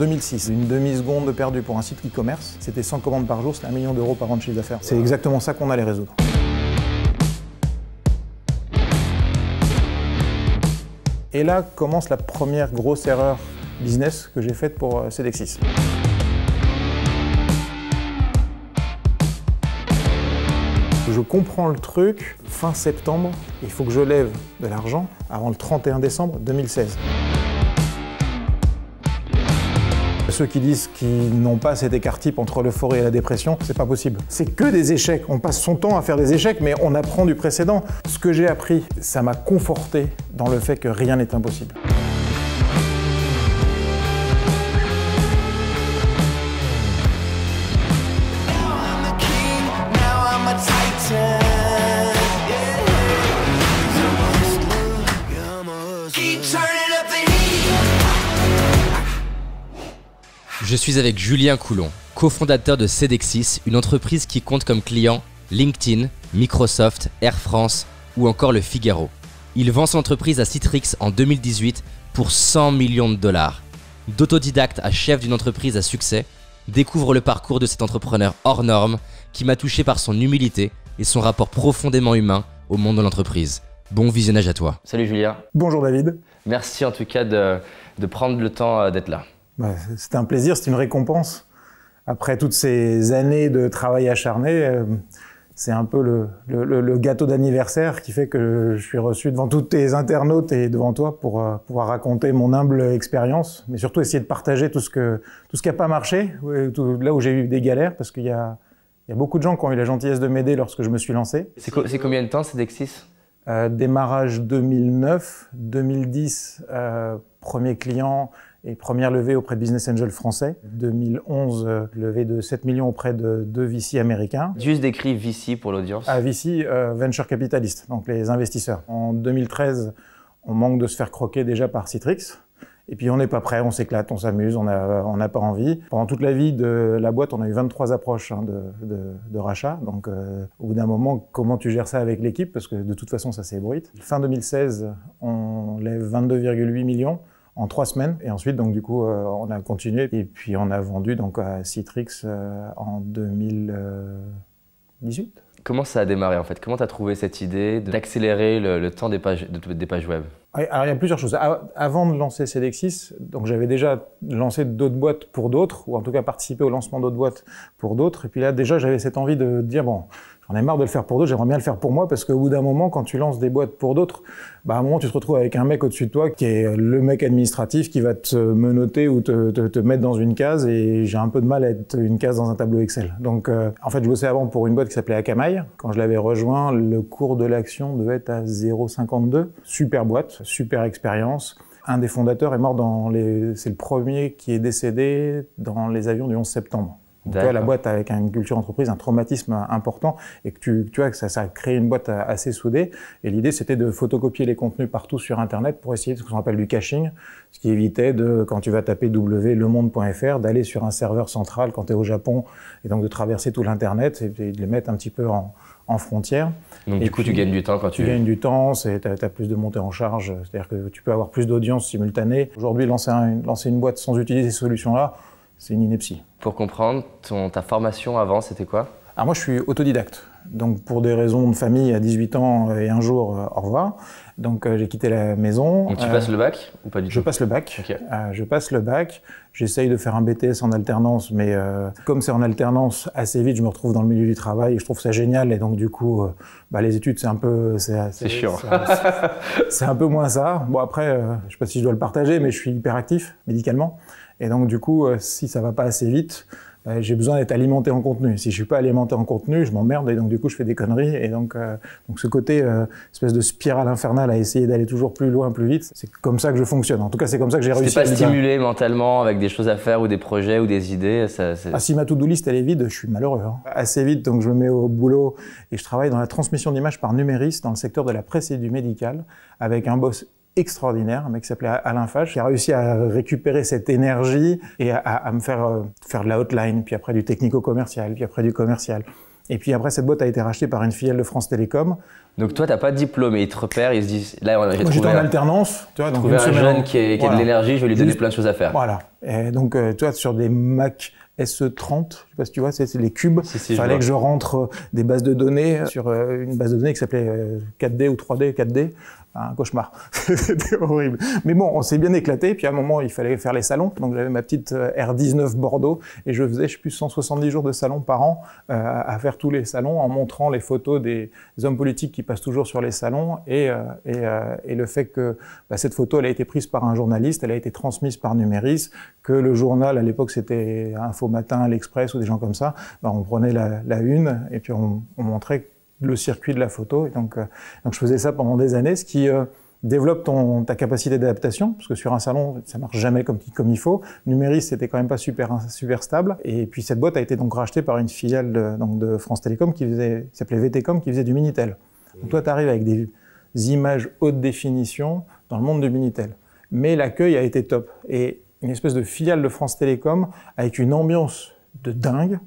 2006. Une demi-seconde perdue pour un site e-commerce, c'était 100 commandes par jour, c'était un million d'euros par an de chiffre d'affaires. C'est exactement ça qu'on allait résoudre. Et là commence la première grosse erreur business que j'ai faite pour euh, Cedexis. Je comprends le truc fin septembre, il faut que je lève de l'argent avant le 31 décembre 2016. ceux qui disent qu'ils n'ont pas cet écart-type entre le forêt et la dépression, c'est pas possible. C'est que des échecs. On passe son temps à faire des échecs, mais on apprend du précédent. Ce que j'ai appris, ça m'a conforté dans le fait que rien n'est impossible. Je suis avec Julien Coulon, cofondateur de Cedexis, une entreprise qui compte comme clients LinkedIn, Microsoft, Air France ou encore le Figaro. Il vend son entreprise à Citrix en 2018 pour 100 millions de dollars. D'autodidacte à chef d'une entreprise à succès, découvre le parcours de cet entrepreneur hors norme qui m'a touché par son humilité et son rapport profondément humain au monde de l'entreprise. Bon visionnage à toi. Salut Julien. Bonjour David. Merci en tout cas de, de prendre le temps euh, d'être là. Bah, c'est un plaisir, c'est une récompense. Après toutes ces années de travail acharné, euh, c'est un peu le, gâteau d'anniversaire qui fait que je suis reçu devant tous tes internautes et devant toi pour euh, pouvoir raconter mon humble expérience, mais surtout essayer de partager tout ce, qui n'a pas marché, euh, là où j'ai eu des galères, parce qu'il y a, beaucoup de gens qui ont eu la gentillesse de m'aider lorsque je me suis lancé. C'est combien de temps c'est Dexis Démarrage 2009, 2010, premier client, et première levée auprès de Business Angel français. 2011, euh, levée de 7 millions auprès de deux VC américains. Juste décrit VC pour l'audience. Ah, VC, euh, Venture Capitalist, donc les investisseurs. En 2013, on manque de se faire croquer déjà par Citrix. Et puis on n'est pas prêt, on s'éclate, on s'amuse, on n'a on a pas envie. Pendant toute la vie de la boîte, on a eu 23 approches hein, de, rachat. Donc euh, au bout d'un moment, comment tu gères ça avec l'équipe Parce que de toute façon, ça s'ébruite. Fin 2016, on lève 22,8 millions en trois semaines. Et ensuite, donc du coup, euh, on a continué. Et puis, on a vendu donc à Citrix euh, en 2018. Euh, Comment ça a démarré en fait Comment tu as trouvé cette idée d'accélérer le, temps des pages, des pages web ah, alors, il y a plusieurs choses. Avant de lancer Cedexis, donc j'avais déjà lancé d'autres boîtes pour d'autres, ou en tout cas participé au lancement d'autres boîtes pour d'autres. Et puis là, déjà, j'avais cette envie de dire bon, on est marre de le faire pour d'autres, j'aimerais bien le faire pour moi parce qu'au bout d'un moment, quand tu lances des boîtes pour d'autres, bah, à un moment, tu te retrouves avec un mec au-dessus de toi qui est le mec administratif qui va te menoter ou te, mettre dans une case et j'ai un peu de mal à être une case dans un tableau Excel. Donc, euh, en fait, je bossais avant pour une boîte qui s'appelait Akamai. Quand je l'avais rejoint, le cours de l'action devait être à 0,52. Super boîte, super expérience un des fondateurs est mort dans les. C'est le premier qui est décédé dans les avions du 11 septembre tu la boîte avec une culture entreprise, un traumatisme important, et que tu, tu vois que ça, ça créé une boîte euh, assez soudée. Et l'idée, c'était de photocopier les contenus partout sur Internet pour essayer de ce qu'on appelle du caching, ce qui évitait de, quand tu vas taper wlemonde.fr, d'aller sur un serveur central quand tu es au Japon, et donc de traverser tout l'Internet et, de les mettre un petit peu en, en frontière. et du coup, tu gagnes du temps quand tu... Tu gagnes du temps, tu as, plus de montée en charge, c'est-à-dire que tu peux avoir plus d'audience simultanée. Aujourd'hui, lancer, lancer une boîte sans utiliser ces solutions-là, c'est une ineptie. Pour comprendre, ton, ta formation avant, c'était quoi Alors moi, je suis autodidacte. Donc pour des raisons de famille, à 18 ans euh, et un jour, euh, au revoir. Donc euh, j'ai quitté la maison. Donc tu passes le bac ou pas du tout Je passe le bac. je passe le bac. J'essaye de faire un BTS en alternance, mais comme c'est en alternance, assez vite, je me retrouve dans le milieu du travail et je trouve ça génial. Et donc du coup, bah, les études, c'est un peu... C'est chiant. C'est un peu moins ça. Bon après, je ne sais pas si je dois le partager, mais je suis hyperactif médicalement. Et donc, du coup, euh, si ça va pas assez vite, euh, j'ai besoin d'être alimenté en contenu. Si je suis pas alimenté en contenu, je m'emmerde et donc du coup je fais des conneries. Et donc, euh, donc ce côté espèce de spirale infernale à essayer d'aller toujours plus loin, plus vite, c'est comme ça que je fonctionne. En tout cas, c'est comme ça que j'ai réussi. pas stimulé mentalement avec des choses à faire ou des projets ou des idées. ah, si ma to-do list elle est vide, je suis malheureux. Hein. Assez vite, donc je me mets au boulot et je travaille dans la transmission d'images par numériste dans le secteur de la presse et du médical avec un boss extraordinaire, un mec qui s'appelait Alain Fage, qui a réussi à récupérer cette énergie et à, à me faire euh, faire de la hotline, puis après du technico-commercial, puis après du commercial. Et puis après, cette boîte a été rachetée par une filiale de France Télécom. Donc toi, t'as pas de diplôme et ils te repèrent, ils se disent là, on a Moi, j'étais en alternance, tu vois, donc trouver un jeune qui, qui a de l'énergie, je vais lui donner plein de choses à faire. Voilà. Et donc euh, toi, sur des Mac SE30, je sais pas si tu vois, c'est les cubes. Il fallait que je rentre des bases de données sur euh, une base de données qui s'appelait 4D ou 3D, 4D, un hein, cauchemar. C'était horrible. Mais bon, on s'est bien éclaté. Puis à un moment, il fallait faire les salons. Donc j'avais ma petite euh, R19 Bordeaux et je faisais, je sais plus, 170 jours de salons par an euh, à faire tous les salons en montrant les photos des, hommes politiques qui passent toujours sur les salons et, euh, et, le fait que bah, cette photo, elle a été prise par un journaliste, elle a été transmise par Numéris, que le journal, à l'époque, c'était Info Matin, l'Express ou des gens comme ça. Bah, on prenait la, une et puis on montrait le circuit de la photo. Et euh, donc, je faisais ça pendant des années, ce qui euh, développe ton, ta capacité d'adaptation, parce que sur un salon, ça marche jamais comme, comme il faut. numérique c'était quand même pas super, hein, super stable. Et puis cette boîte a été donc rachetée par une filiale de, France Télécom qui, faisait, s'appelait VTcom, qui faisait du Minitel. Donc toi, tu arrives avec des images haute définition dans le monde du Minitel. Mais l'accueil a été top. Et une espèce de filiale de France Télécom avec une ambiance de dingue,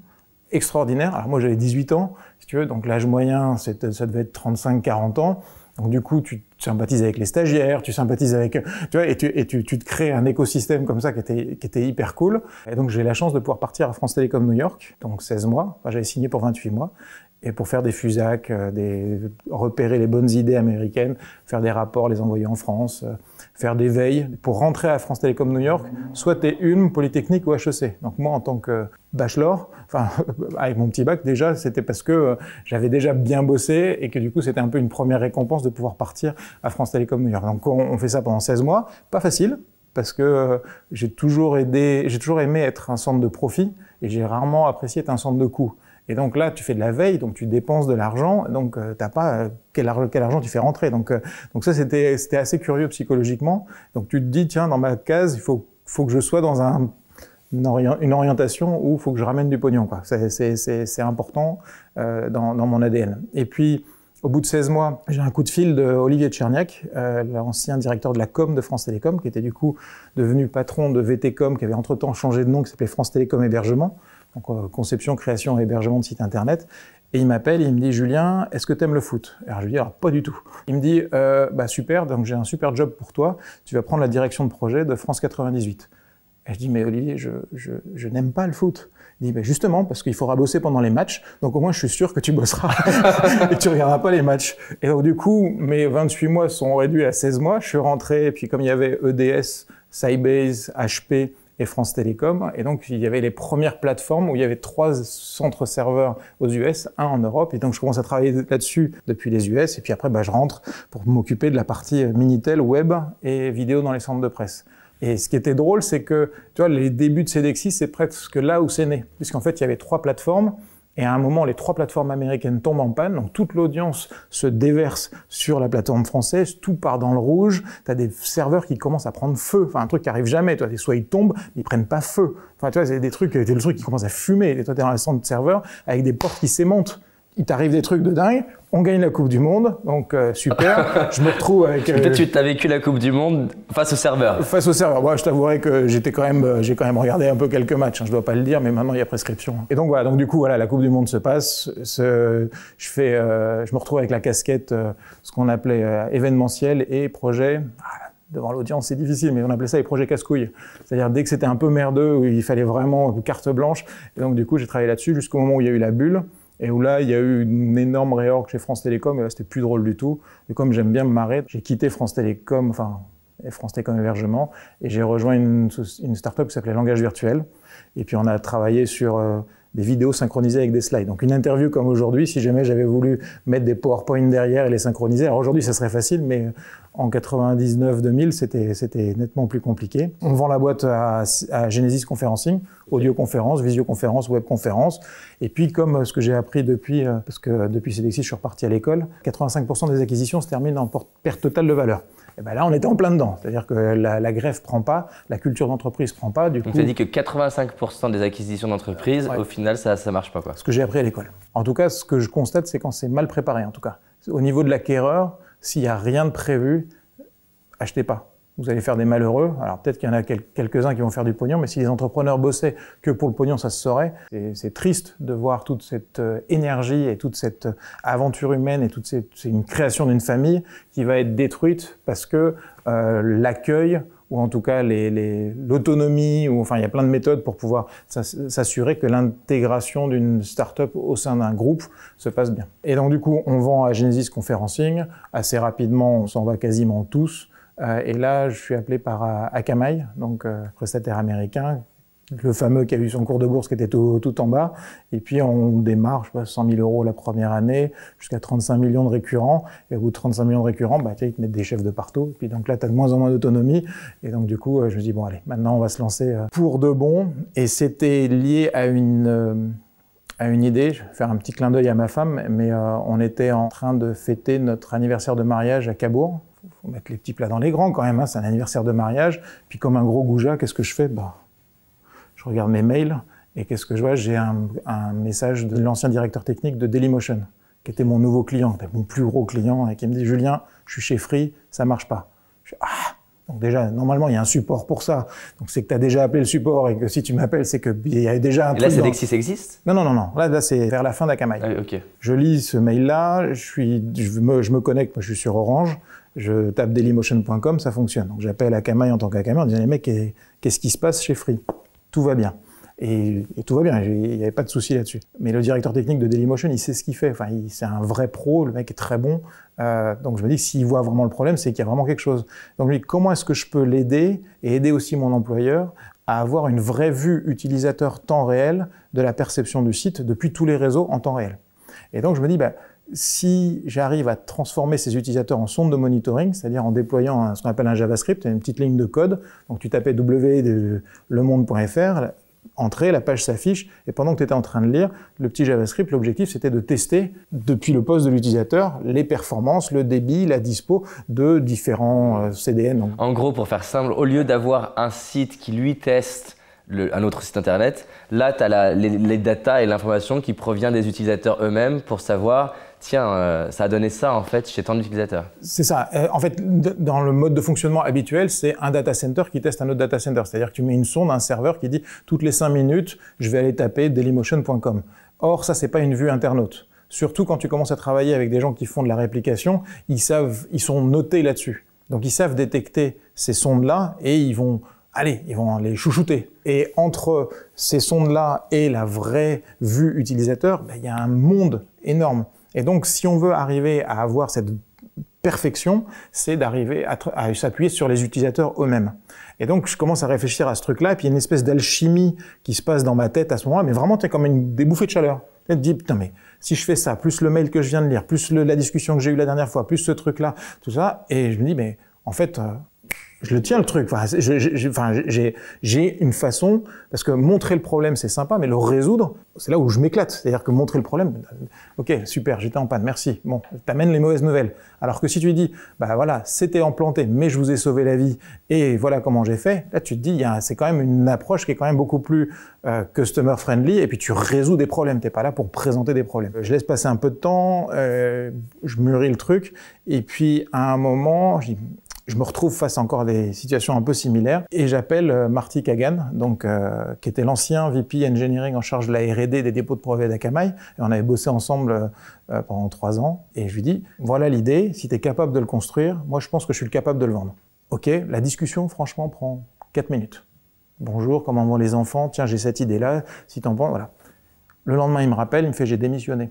extraordinaire. Alors moi, j'avais 18 ans, donc l'âge moyen, ça devait être 35-40 ans. Donc du coup, tu sympathises avec les stagiaires, tu sympathises avec, tu vois, et tu, te crées un écosystème comme ça qui était, hyper cool. Et donc j'ai la chance de pouvoir partir à France Télécom New York, donc 16 mois, enfin, j'avais signé pour 28 mois, et pour faire des fusacs, euh, repérer les bonnes idées américaines, faire des rapports, les envoyer en France. Euh, faire des veilles pour rentrer à France Télécom New York, soit tu une Polytechnique ou HEC. Donc moi, en tant que euh, bachelor, enfin avec mon petit bac déjà, c'était parce que euh, j'avais déjà bien bossé et que du coup c'était un peu une première récompense de pouvoir partir à France Télécom New York. Donc on fait ça pendant 16 mois, pas facile, parce que euh, j'ai toujours, j'ai toujours aimé être un centre de profit et j'ai rarement apprécié être un centre de coût. Et donc là, tu fais de la veille, donc tu dépenses de l'argent, donc tu euh, t'as pas euh, quel, argent, tu fais rentrer. Donc, euh, ça, c'était assez curieux psychologiquement. Donc tu te dis tiens, dans ma case, il faut que je sois dans une, orientation où il faut que je ramène du pognon. C'est important dans, mon ADN. Et puis, au bout de 16 mois, j'ai un coup de fil de Olivier Tcherniak, l'ancien directeur de la com de France Télécom, qui était du coup devenu patron de VTcom, qui avait entre-temps changé de nom, qui s'appelait France Télécom Hébergement donc euh, conception, création hébergement de site internet. Et il m'appelle, il me dit Julien, est-ce que t'aimes le foot Alors je lui dis pas du tout. Il me dit euh, bah super, donc j'ai un super job pour toi. Tu vas prendre la direction de projet de France 98. Et je dis mais Olivier, je, n'aime pas le foot. Il dit bah, justement parce qu'il faudra bosser pendant les matchs, donc au moins je suis sûr que tu bosseras et tu regarderas pas les matchs. Et donc du coup mes 28 mois sont réduits à 16 mois. Je suis rentré et puis comme il y avait EDS, Sybase, HP et France Télécom. Et donc, il y avait les premières plateformes où il y avait trois centres serveurs aux US, un en Europe. Et donc, je commence à travailler là-dessus depuis les US. Et puis après, bah, je rentre pour m'occuper de la partie Minitel, web et vidéo dans les centres de presse. Et ce qui était drôle, c'est que, tu vois, les débuts de Cedexis, c'est presque là où c'est né. Puisqu'en fait, il y avait trois plateformes. Et à un moment, les trois plateformes américaines tombent en panne, donc toute l'audience se déverse sur la plateforme française, tout part dans le rouge, tu as des serveurs qui commencent à prendre feu, enfin un truc qui arrive jamais, toi, soit ils tombent, mais ils prennent pas feu. Enfin, tu vois, c'est des trucs, euh, le truc qui commence à fumer, et toi, t'es dans la de serveur avec des portes qui s'émontent il t'arrive des trucs de dingue. On gagne la Coupe du Monde, donc euh, super. je me retrouve avec. Peut-être tu as vécu la Coupe du Monde face au serveur. Face au serveur. moi je t'avouerai que j'étais quand même, euh, j'ai quand même regardé un peu quelques matchs. Hein, je dois pas le dire, mais maintenant il y a prescription. Et donc voilà, donc du coup voilà, la Coupe du Monde se passe. je fais, euh, je me retrouve avec la casquette, ce qu'on appelait événementiel et projet. Ah, devant l'audience, c'est difficile, mais on appelait ça les projets casse-couilles. C'est-à-dire dès que c'était un peu merdeux, où il fallait vraiment carte blanche. Et donc du coup, j'ai travaillé là-dessus jusqu'au moment où il y a eu la bulle et où là, il y a eu une énorme réorg chez France Télécom, et là, c'était plus drôle du tout. Et comme j'aime bien me marrer, j'ai quitté France Télécom, enfin, et France Télécom Hébergement, et j'ai rejoint une, une start-up qui s'appelait Langage Virtuel. Et puis, on a travaillé sur euh, des vidéos synchronisées avec des slides. Donc, une interview comme aujourd'hui, si jamais j'avais voulu mettre des PowerPoint derrière et les synchroniser, alors aujourd'hui, ça serait facile, mais en 99-2000, c'était nettement plus compliqué. On vend la boîte à, Genesis Conferencing, audioconférence, visioconférence, webconférence. Et puis, comme euh, ce que j'ai appris depuis, euh, parce que depuis CDXI, je suis reparti à l'école, 85% des acquisitions se terminent en perte totale de valeur. Et ben là, on était en plein dedans. C'est-à-dire que la, la greffe prend pas, la culture d'entreprise prend pas. Du Donc, tu dit que 85% des acquisitions d'entreprise, au final, ça ne marche pas. Quoi. Ce que j'ai appris à l'école. En tout cas, ce que je constate, c'est quand c'est mal préparé, en tout cas. Au niveau de l'acquéreur, s'il n'y a rien de prévu, achetez pas. Vous allez faire des malheureux. Alors peut-être qu'il y en a quelques-uns qui vont faire du pognon, mais si les entrepreneurs bossaient que pour le pognon, ça se saurait. C'est triste de voir toute cette euh, énergie et toute cette euh, aventure humaine et toute cette création d'une famille qui va être détruite parce que euh, l'accueil ou en tout cas l'autonomie, ou enfin il y a plein de méthodes pour pouvoir s'assurer que l'intégration d'une start-up au sein d'un groupe se passe bien. Et donc du coup, on vend à Genesis Conferencing, assez rapidement, on s'en va quasiment tous. Euh, et là, je suis appelé par euh, Akamai, donc euh, prestataire américain, le fameux qui a eu son cours de bourse qui était tout, en bas. Et puis on démarre, je sais pas, 100 000 euros la première année, jusqu'à 35 millions de récurrents. Et au bout de 35 millions de récurrents, bah, ils te mettent des chefs de partout. Et puis donc là, tu as de moins en moins d'autonomie. Et donc du coup, euh, je me dis, bon allez, maintenant on va se lancer euh, pour de bon. Et c'était lié à une... Euh, à une idée, je vais faire un petit clin d'œil à ma femme, mais on était en train de fêter notre anniversaire de mariage à Cabourg. Faut mettre les petits plats dans les grands quand même, hein. c'est un anniversaire de mariage. Puis comme un gros goujat, qu'est-ce que je fais bah, je regarde mes mails et qu'est-ce que je vois J'ai un, message de l'ancien directeur technique de Dailymotion, qui était mon nouveau client, mon plus gros client, et qui me dit Julien, je suis chez Free, ça marche pas. Je dis, ah donc déjà, normalement, il y a un support pour ça. Donc c'est que tu as déjà appelé le support et que si tu m'appelles, c'est qu'il y a déjà un... Et là, c'est dès que existe Non, non, non, non. Là, c'est vers la fin d'Akamai. Ah, je lis ce mail-là, je, suis, je, me, je me connecte, moi je suis sur Orange, je tape dailymotion.com, ça fonctionne. Donc j'appelle Akamai en tant qu'Akamai en disant, les mecs, qu'est-ce qui se passe chez Free tout va bien. Et, tout va bien, il n'y avait pas de souci là-dessus. Mais le directeur technique de Dailymotion, il sait ce qu'il fait. Enfin, c'est un vrai pro, le mec est très bon. Euh, donc je me dis, s'il voit vraiment le problème, c'est qu'il y a vraiment quelque chose. Donc je me dis, comment est-ce que je peux l'aider et aider aussi mon employeur à avoir une vraie vue utilisateur temps réel de la perception du site depuis tous les réseaux en temps réel Et donc je me dis, bah, si j'arrive à transformer ces utilisateurs en sondes de monitoring, c'est-à-dire en déployant ce qu'on appelle un JavaScript, une petite ligne de code, donc tu tapais www.lemonde.fr, entrée, la page s'affiche, et pendant que tu étais en train de lire le petit JavaScript, l'objectif c'était de tester depuis le poste de l'utilisateur les performances, le débit, la dispo de différents euh, CDN. En gros, pour faire simple, au lieu d'avoir un site qui lui teste un autre site internet, là tu as les, les data et l'information qui provient des utilisateurs eux-mêmes pour savoir tiens, euh, ça a donné ça en fait chez tant d'utilisateurs. C'est ça. Euh, en fait, dans le mode de fonctionnement habituel, c'est un data center qui teste un autre data center. C'est-à-dire que tu mets une sonde, un serveur qui dit toutes les 5 minutes, je vais aller taper dailymotion.com. Or, ça, c'est pas une vue internaute. Surtout quand tu commences à travailler avec des gens qui font de la réplication, ils savent, ils sont notés là-dessus. Donc ils savent détecter ces sondes-là et ils vont, allez, ils vont les chouchouter. Et entre ces sondes-là et la vraie vue utilisateur, ben, il y a un monde énorme. Et donc, si on veut arriver à avoir cette perfection, c'est d'arriver à, s'appuyer sur les utilisateurs eux-mêmes. Et donc, je commence à réfléchir à ce truc-là, et puis il y a une espèce d'alchimie qui se passe dans ma tête à ce moment-là, mais vraiment, tu es comme une, débouffée de chaleur. Tu te dis, putain, mais si je fais ça, plus le mail que je viens de lire, plus la discussion que j'ai eue la dernière fois, plus ce truc-là, tout ça, et je me dis, mais en fait, euh, je le tiens le truc. Enfin, j'ai, une façon parce que montrer le problème c'est sympa, mais le résoudre c'est là où je m'éclate. C'est-à-dire que montrer le problème, ok, super, j'étais en panne, merci. Bon, t'amènes les mauvaises nouvelles. Alors que si tu dis, bah voilà, c'était implanté, mais je vous ai sauvé la vie et voilà comment j'ai fait. Là, tu te dis, c'est quand même une approche qui est quand même beaucoup plus euh, customer friendly et puis tu résous des problèmes. T'es pas là pour présenter des problèmes. Je laisse passer un peu de temps, euh, je mûris le truc et puis à un moment, je dis je me retrouve face à encore des situations un peu similaires et j'appelle euh, Marty Kagan, donc, euh, qui était l'ancien VP Engineering en charge de la R&D des dépôts de brevets d'Akamai. on avait bossé ensemble euh, pendant trois ans et je lui dis, voilà l'idée, si tu es capable de le construire, moi je pense que je suis capable de le vendre. Ok, la discussion franchement prend quatre minutes. Bonjour, comment vont les enfants Tiens, j'ai cette idée-là, si t'en penses, voilà. Le lendemain, il me rappelle, il me fait, j'ai démissionné.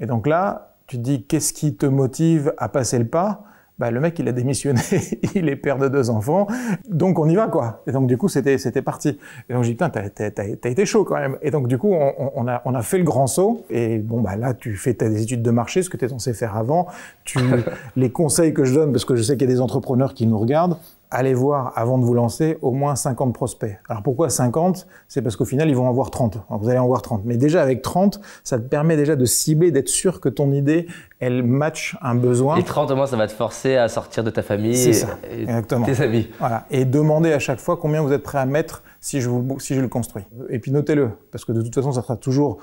Et donc là, tu te dis, qu'est-ce qui te motive à passer le pas bah, le mec, il a démissionné, il est père de deux enfants, donc on y va, quoi. Et donc, du coup, c'était, c'était parti. Et donc, j'ai dit, putain, t'as, été chaud quand même. Et donc, du coup, on, a, on a fait le grand saut. Et bon, bah, là, tu fais tes études de marché, ce que tu es censé faire avant. Tu, les conseils que je donne, parce que je sais qu'il y a des entrepreneurs qui nous regardent, allez voir avant de vous lancer au moins 50 prospects. Alors pourquoi 50 C'est parce qu'au final, ils vont en voir 30. vous allez en voir 30. Mais déjà avec 30, ça te permet déjà de cibler, d'être sûr que ton idée, elle match un besoin. Et 30 au moins, ça va te forcer à sortir de ta famille et, ça. Exactement. tes amis. Voilà. Et demander à chaque fois combien vous êtes prêt à mettre si je, vous, si je le construis. Et puis notez-le, parce que de toute façon, ça sera toujours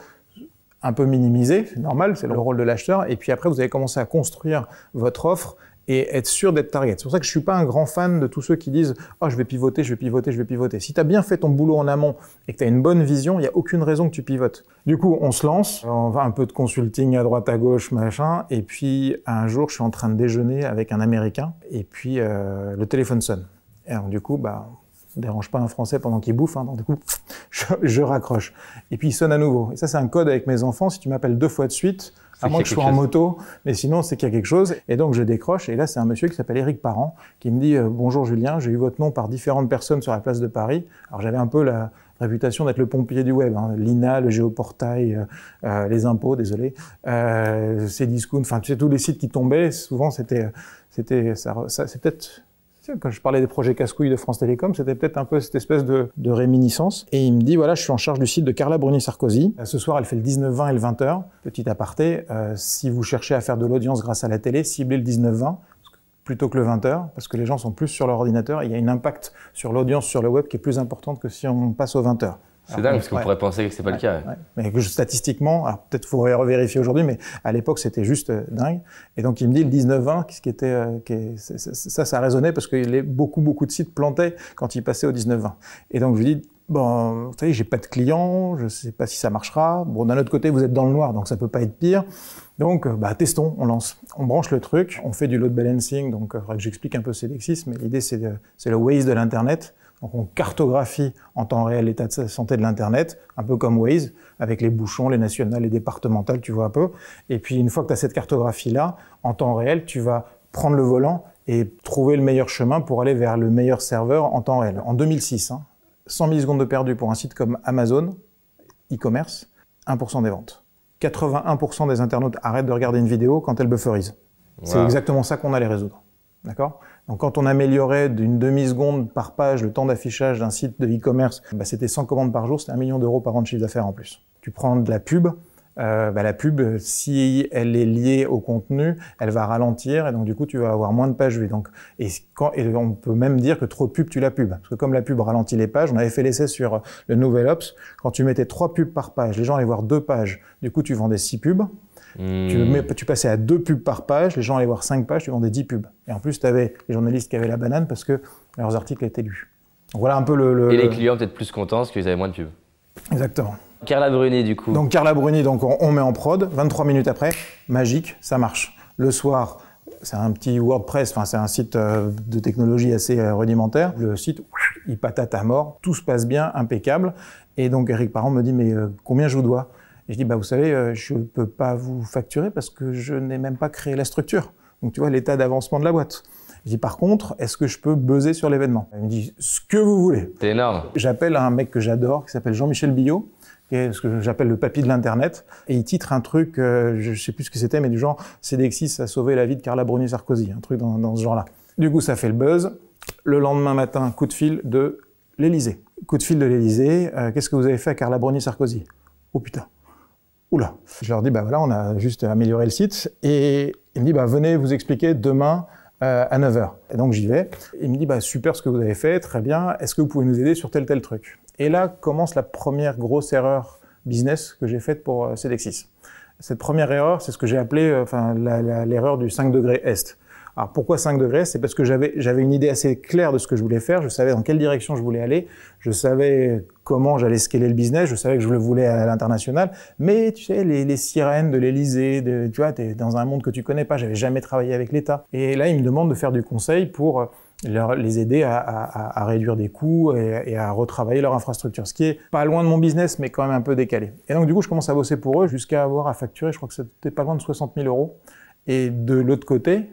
un peu minimisé, c'est normal, c'est le rôle de l'acheteur. Et puis après, vous allez commencer à construire votre offre et être sûr d'être target. C'est pour ça que je suis pas un grand fan de tous ceux qui disent « Oh, je vais pivoter, je vais pivoter, je vais pivoter ». Si tu as bien fait ton boulot en amont et que tu as une bonne vision, il n'y a aucune raison que tu pivotes. Du coup, on se lance, on va un peu de consulting à droite, à gauche, machin, et puis un jour, je suis en train de déjeuner avec un Américain, et puis euh, le téléphone sonne. Et alors du coup, bah, dérange pas un Français pendant qu'il bouffe, hein, donc du coup, je raccroche. Et puis il sonne à nouveau. Et ça, c'est un code avec mes enfants, si tu m'appelles deux fois de suite, à moins que je sois en moto, mais sinon, c'est qu'il y a quelque chose. Et donc, je décroche. Et là, c'est un monsieur qui s'appelle Eric Parent qui me dit euh, Bonjour Julien, j'ai eu votre nom par différentes personnes sur la place de Paris. Alors, j'avais un peu la réputation d'être le pompier du web. Hein. L'INA, le géoportail, euh, euh, les impôts, désolé, euh, discounts, enfin, tu tous les sites qui tombaient, souvent, c'était, c'était, ça, ça c'est peut-être quand je parlais des projets casse-couilles de France Télécom, c'était peut-être un peu cette espèce de, réminiscence. Et il me dit, voilà, je suis en charge du site de Carla Bruni-Sarkozy. Euh, ce soir, elle fait le 19-20 et le 20h. Petit aparté, euh, si vous cherchez à faire de l'audience grâce à la télé, ciblez le 19-20 plutôt que le 20h, parce que les gens sont plus sur leur ordinateur, il y a un impact sur l'audience sur le web qui est plus importante que si on passe au 20h. C'est dingue, parce qu'on pourrait penser que c'est pas le cas. Mais statistiquement, alors peut-être qu'il faudrait revérifier aujourd'hui, mais à l'époque, c'était juste euh, dingue. Et donc, il me dit, le 19-20, ce qui était, euh, ça, ça résonnait parce que les, beaucoup, beaucoup de sites plantés quand il passait au 19-20. Et donc, je lui dis, bon, vous savez, j'ai pas de clients, je sais pas si ça marchera. Bon, d'un autre côté, vous êtes dans le noir, donc ça peut pas être pire. Donc, euh, bah, testons, on lance. On branche le truc, on fait du load balancing, donc il faudrait que j'explique un peu Cdexis, mais l'idée, c'est le Waze de l'Internet. Donc on cartographie en temps réel l'état de santé de l'Internet, un peu comme Waze, avec les bouchons, les nationales, les départementales, tu vois un peu. Et puis une fois que tu as cette cartographie-là, en temps réel, tu vas prendre le volant et trouver le meilleur chemin pour aller vers le meilleur serveur en temps réel. En 2006, 100 hein. millisecondes de perdu pour un site comme Amazon, e-commerce, 1% des ventes. 81% des internautes arrêtent de regarder une vidéo quand elle bufferise. C'est exactement ça qu'on allait résoudre. D'accord donc quand on améliorait d'une demi-seconde par page le temps d'affichage d'un site de e-commerce, bah, c'était 100 commandes par jour, c'était un million d'euros par an de chiffre d'affaires en plus. Tu prends de la pub, euh, bah, la pub, si elle est liée au contenu, elle va ralentir et donc du coup tu vas avoir moins de pages vues. Donc et, quand, on peut même dire que trop pub tu la pub parce que comme la pub ralentit les pages, on avait fait l'essai sur le Nouvel Ops. Quand tu mettais trois pubs par page, les gens allaient voir deux pages. Du coup tu vendais six pubs. Hmm. Tu, passais à deux pubs par page, les gens allaient voir cinq pages, tu vendais dix pubs. Et en plus, tu avais les journalistes qui avaient la banane parce que leurs articles étaient lus. voilà un peu le. Et les clients peut-être plus contents parce qu'ils avaient moins de pubs. Exactement. Carla Bruni, du coup. Donc Carla Bruni, donc on, met en prod. 23 minutes après, magique, ça marche. Le soir, c'est un petit WordPress, enfin c'est un site euh, de technologie assez euh, rudimentaire. Le site, il patate à mort, tout se passe bien, impeccable. Et donc Eric Parent me dit mais euh, combien je vous dois et je dis, bah, vous savez, euh, je ne peux pas vous facturer parce que je n'ai même pas créé la structure. Donc, tu vois, l'état d'avancement de la boîte. Je dis, par contre, est-ce que je peux buzzer sur l'événement Il me dit, ce que vous voulez. C'est énorme. J'appelle un mec que j'adore, qui s'appelle Jean-Michel Billot, qui est ce que j'appelle le papy de l'Internet. Et il titre un truc, euh, je ne sais plus ce que c'était, mais du genre, CDX6 a sauvé la vie de Carla Bruni-Sarkozy, un truc dans, ce genre-là. Du coup, ça fait le buzz. Le lendemain matin, coup de fil de l'Élysée. Coup de fil de l'Élysée, euh, qu'est-ce que vous avez fait à Carla Bruni-Sarkozy Oh putain oula. Je leur dis, bah voilà, on a juste amélioré le site. Et il me dit, bah venez vous expliquer demain euh, à 9h. Et donc j'y vais. Il me dit, bah super ce que vous avez fait, très bien. Est-ce que vous pouvez nous aider sur tel tel truc Et là commence la première grosse erreur business que j'ai faite pour euh, Cedexis. Cette première erreur, c'est ce que j'ai appelé euh, enfin l'erreur du 5 degrés Est. Alors pourquoi 5 degrés C'est parce que j'avais, une idée assez claire de ce que je voulais faire, je savais dans quelle direction je voulais aller, je savais comment j'allais scaler le business, je savais que je le voulais à l'international, mais tu sais, les, les sirènes de l'Elysée, tu vois, es dans un monde que tu connais pas, j'avais jamais travaillé avec l'État. Et là, ils me demandent de faire du conseil pour euh, les aider à, à, réduire des coûts et, et, à retravailler leur infrastructure, ce qui est pas loin de mon business, mais quand même un peu décalé. Et donc du coup, je commence à bosser pour eux jusqu'à avoir à facturer, je crois que c'était pas loin de 60 000 euros. Et de l'autre côté,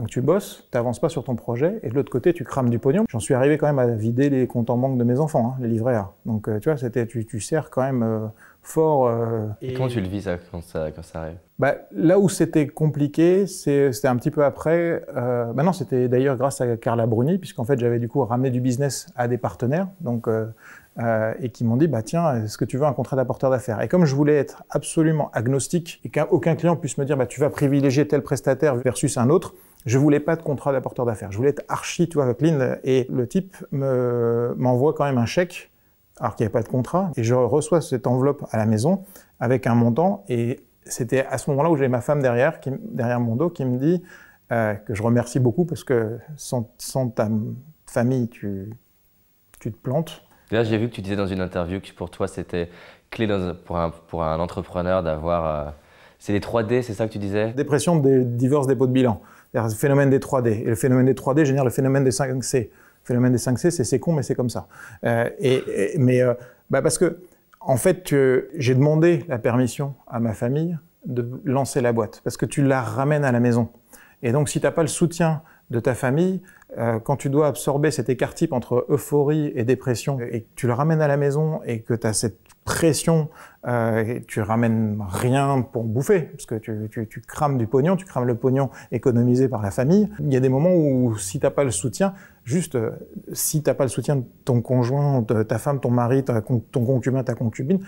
donc tu bosses, tu n'avances pas sur ton projet, et de l'autre côté, tu crames du pognon. J'en suis arrivé quand même à vider les comptes en banque de mes enfants, hein, les livrets Donc euh, tu vois, c'était, tu, sers quand même euh, fort. Euh, et, comment tu le vis quand, ça, arrive bah, Là où c'était compliqué, c'était un petit peu après. Maintenant, bah non, c'était d'ailleurs grâce à Carla Bruni, puisqu'en fait j'avais du coup ramené du business à des partenaires. Donc et qui m'ont dit bah tiens est-ce que tu veux un contrat d'apporteur d'affaires et comme je voulais être absolument agnostique et qu'aucun client puisse me dire bah tu vas privilégier tel prestataire versus un autre je voulais pas de contrat d'apporteur d'affaires. Je voulais être archi, tu vois, clean. Et le type m'envoie quand même un chèque, alors qu'il n'y avait pas de contrat. Et je reçois cette enveloppe à la maison avec un montant. Et c'était à ce moment-là où j'ai ma femme derrière, qui, derrière mon dos, qui me dit euh, que je remercie beaucoup parce que sans, ta famille, tu, tu te plantes. Là, j'ai vu que tu disais dans une interview que pour toi, c'était clé pour, un, pour, un, entrepreneur d'avoir. Euh, c'est les 3D, c'est ça que tu disais Dépression, des divorce, dépôt de bilan le phénomène des 3D. Et le phénomène des 3D génère le phénomène des 5C. Le phénomène des 5C, c'est con, mais c'est comme ça. Euh, et, mais euh, bah, parce que, en fait, j'ai demandé la permission à ma famille de lancer la boîte, parce que tu la ramènes à la maison. Et donc, si tu n'as pas le soutien de ta famille, euh, quand tu dois absorber cet écart type entre euphorie et dépression, et que tu le ramènes à la maison et que tu as cette pression euh, tu ramènes rien pour bouffer, parce que tu, crames du pognon, tu crames le pognon économisé par la famille. Il y a des moments où si t'as pas le soutien, juste euh, si t'as pas le soutien de ton conjoint, de ta femme, ton mari, ton concubin, ta concubine,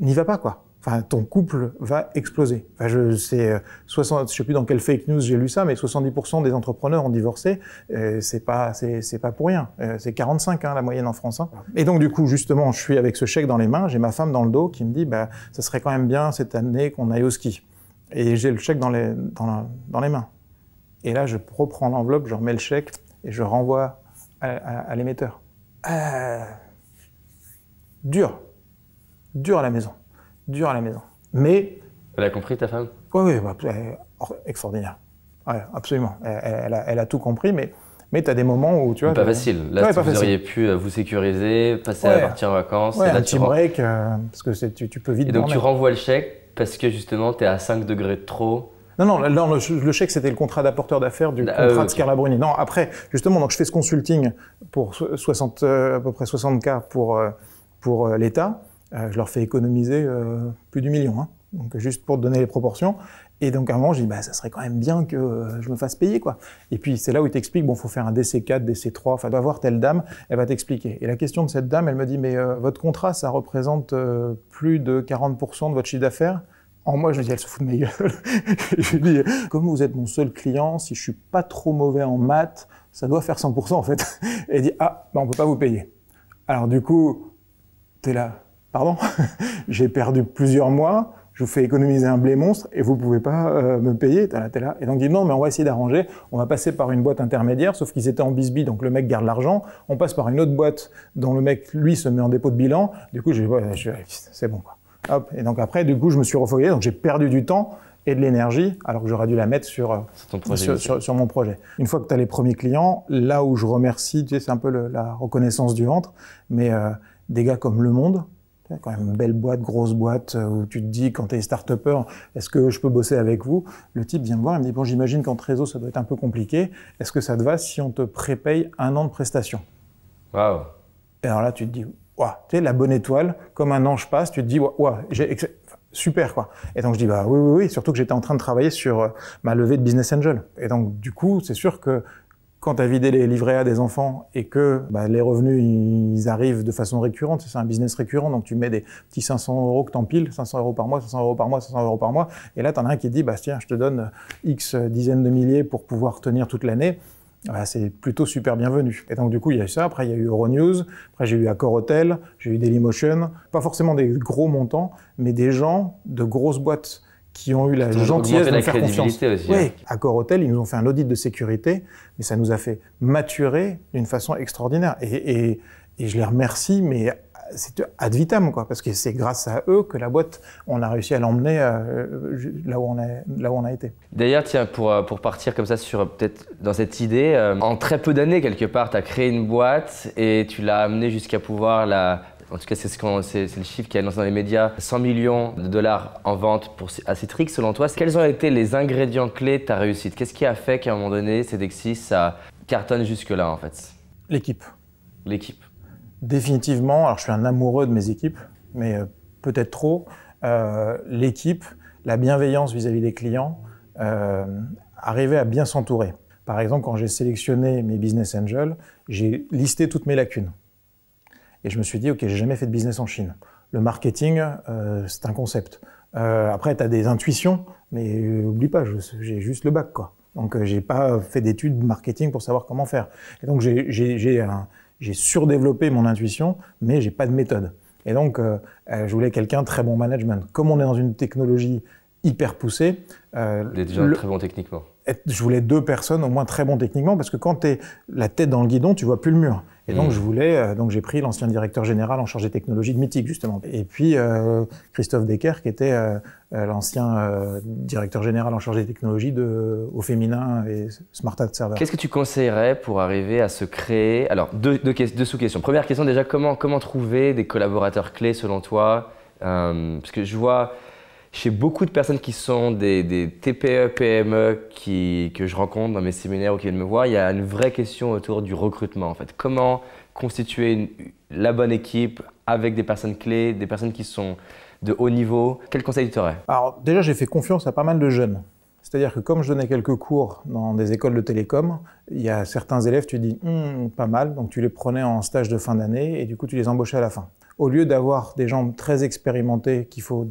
n'y va pas quoi ton couple va exploser. je sais, 60, euh, je sais plus dans quel fake news j'ai lu ça, mais 70% des entrepreneurs ont divorcé. Euh, c'est pas, c'est pas pour rien. Euh, c'est 45 hein, la moyenne en France. Hein. Et donc du coup, justement, je suis avec ce chèque dans les mains, j'ai ma femme dans le dos qui me dit, bah, ça serait quand même bien cette année qu'on aille au ski. Et j'ai le chèque dans les, dans, les mains. Et là, je reprends l'enveloppe, je remets le chèque et je renvoie à, l'émetteur. Euh... dur, dur à la maison dur à la maison. Mais. Elle a compris, ta femme Oui, oui, bah, extraordinaire. Ouais, absolument. Elle, a, tout compris, mais. Mais tu as des moments où tu vois. Pas facile. Là, ouais, pas vous auriez pu euh, vous sécuriser, passer à partir en vacances. Ouais, et là, break, euh, parce que tu, tu, peux vite. Et donc, tu renvoies le chèque parce que justement, tu es à 5 degrés de trop. Non, non, le, chèque, c'était le contrat d'apporteur d'affaires du ah, contrat euh, de Scarla Non, après, justement, donc je fais ce consulting pour 60, à peu près 60K pour, pour l'État. Euh, je leur fais économiser euh, plus du million. Hein. Donc juste pour donner les proportions. Et donc à un moment, je dis, bah, ça serait quand même bien que euh, je me fasse payer. quoi. Et puis c'est là où il t'explique, bon, faut faire un DC4, DC3, enfin, doit avoir telle dame, elle va t'expliquer. Et la question de cette dame, elle me dit, mais votre contrat, ça représente plus de 40% de votre chiffre d'affaires en moi, je me dis, elle se fout de ma gueule. je lui dis, comme vous êtes mon seul client, si je suis pas trop mauvais en maths, ça doit faire 100% en fait. Et elle dit, ah, bah, on peut pas vous payer. Alors du coup, tu es là, pardon, j'ai perdu plusieurs mois, je vous fais économiser un blé monstre et vous pouvez pas euh, me payer, la Et donc, il dit non, mais on va essayer d'arranger, on va passer par une boîte intermédiaire, sauf qu'ils étaient en bisbis, donc le mec garde l'argent, on passe par une autre boîte dont le mec, lui, se met en dépôt de bilan, du coup, je c'est bon, quoi. Hop. Et donc après, du coup, je me suis refoyé, donc j'ai perdu du temps et de l'énergie, alors que j'aurais dû la mettre sur, euh, sur, mon projet. Une fois que tu as les premiers clients, là où je remercie, tu sais, c'est un peu la reconnaissance du ventre, mais euh, des gars comme Le Monde, quand même une belle boîte, grosse boîte, euh, où tu te dis, quand tu es start est-ce que je peux bosser avec vous Le type vient me voir et me dit, bon, j'imagine qu'en réseau, ça doit être un peu compliqué. Est-ce que ça te va si on te prépaye un an de prestation Waouh Et alors là, tu te dis, waouh, tu sais, la bonne étoile, comme un ange passe, tu te dis, waouh, j'ai super quoi. Et donc je dis bah oui oui oui, surtout que j'étais en train de travailler sur euh, ma levée de business angel. Et donc du coup, c'est sûr que quand tu as vidé les livrets à des enfants et que bah, les revenus ils arrivent de façon récurrente, c'est un business récurrent, donc tu mets des petits 500 euros que tu empiles, 500 euros par mois, 500 euros par mois, 500 euros par mois, et là tu en as un qui te dit bah tiens je te donne X dizaines de milliers pour pouvoir tenir toute l'année. Bah, c'est plutôt super bienvenu. Et donc du coup, il y a eu ça, après il y a eu Euronews, après j'ai eu Accor Hotel, j'ai eu Dailymotion, pas forcément des gros montants, mais des gens de grosses boîtes qui ont eu la gentillesse de nous faire confiance. Aussi, oui, hein. à Corotel, ils nous ont fait un audit de sécurité, mais ça nous a fait maturer d'une façon extraordinaire. Et, je les remercie, mais c'est ad vitam, quoi, parce que c'est grâce à eux que la boîte, on a réussi à l'emmener euh, là, où on a, là où on a été. D'ailleurs, tiens, pour, euh, pour partir comme ça sur peut-être dans cette idée, euh, en très peu d'années, quelque part, tu as créé une boîte et tu l'as amenée jusqu'à pouvoir la, en tout cas, c'est le chiffre qui est annoncé dans les médias. 100 millions de dollars en vente pour Citrix, selon toi. Quels ont été les ingrédients clés de ta réussite Qu'est-ce qui a fait qu'à un moment donné, Cedexis, ça cartonne jusque-là, en fait L'équipe. L'équipe. Définitivement, alors je suis un amoureux de mes équipes, mais euh, peut-être trop. Euh, l'équipe, la bienveillance vis-à-vis des clients, euh, arriver à bien s'entourer. Par exemple, quand j'ai sélectionné mes business angels, j'ai listé toutes mes lacunes. Et je me suis dit, OK, j'ai jamais fait de business en Chine. Le marketing, euh, c'est un concept. Euh, après, tu as des intuitions, mais euh, oublie pas, j'ai juste le bac, quoi. Donc, j'ai pas fait d'études marketing pour savoir comment faire. Et donc, j'ai surdéveloppé mon intuition, mais j'ai pas de méthode. Et donc, je voulais quelqu'un très bon management. Comme on est dans une technologie hyper poussée. déjà très bon techniquement. Je voulais deux personnes au moins très bon techniquement parce que quand tu es la tête dans le guidon, tu vois plus le mur. Et donc, mm. je voulais, euh, donc j'ai pris l'ancien directeur général en charge des technologies de Mythique, justement. Et puis, euh, Christophe Decker, qui était euh, l'ancien directeur général en charge des technologies de, au féminin et Smart Server. Qu'est-ce que tu conseillerais pour arriver à se créer Alors, deux, deux sous-questions. Première question, déjà, comment, comment trouver des collaborateurs clés selon toi Parce que je vois chez beaucoup de personnes qui sont des, TPE, PME que je rencontre dans mes séminaires ou qui viennent me voir, il y a une vraie question autour du recrutement en fait. Comment constituer la bonne équipe avec des personnes clés, des personnes qui sont de haut niveau Quel conseil tu aurais Alors déjà, j'ai fait confiance à pas mal de jeunes. C'est-à-dire que comme je donnais quelques cours dans des écoles de télécom, il y a certains élèves, tu dis hum, pas mal, donc tu les prenais en stage de fin d'année et du coup tu les embauchais à la fin. Au lieu d'avoir des gens très expérimentés qu'il faut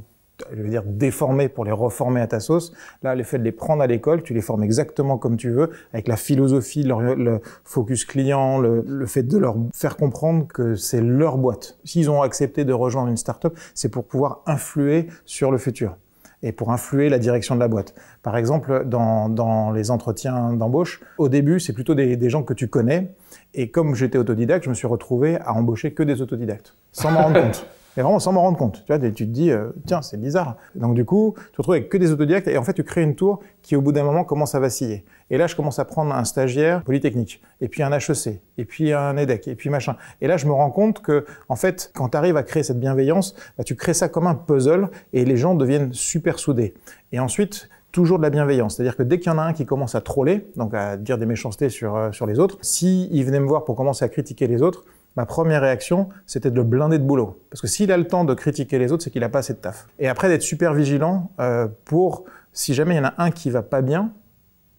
je veux dire, déformer pour les reformer à ta sauce. Là, le fait de les prendre à l'école, tu les formes exactement comme tu veux, avec la philosophie, le focus client, le, fait de leur faire comprendre que c'est leur boîte. S'ils ont accepté de rejoindre une startup, c'est pour pouvoir influer sur le futur et pour influer la direction de la boîte. Par exemple, dans, les entretiens d'embauche, au début, c'est plutôt des, des gens que tu connais. Et comme j'étais autodidacte, je me suis retrouvé à embaucher que des autodidactes, sans m'en rendre compte. mais vraiment sans m'en rendre compte. Tu vois, tu te dis, euh, tiens, c'est bizarre. Donc du coup, tu te retrouves avec que des autodidactes et en fait, tu crées une tour qui, au bout d'un moment, commence à vaciller. Et là, je commence à prendre un stagiaire polytechnique, et puis un HEC, et puis un EDEC, et puis machin. Et là, je me rends compte que, en fait, quand tu arrives à créer cette bienveillance, bah, tu crées ça comme un puzzle et les gens deviennent super soudés. Et ensuite, toujours de la bienveillance. C'est-à-dire que dès qu'il y en a un qui commence à troller, donc à dire des méchancetés sur, euh, les autres, s'il il venait me voir pour commencer à critiquer les autres, ma première réaction, c'était de le blinder de boulot. Parce que s'il a le temps de critiquer les autres, c'est qu'il n'a pas assez de taf. Et après, d'être super vigilant euh, pour, si jamais il y en a un qui va pas bien,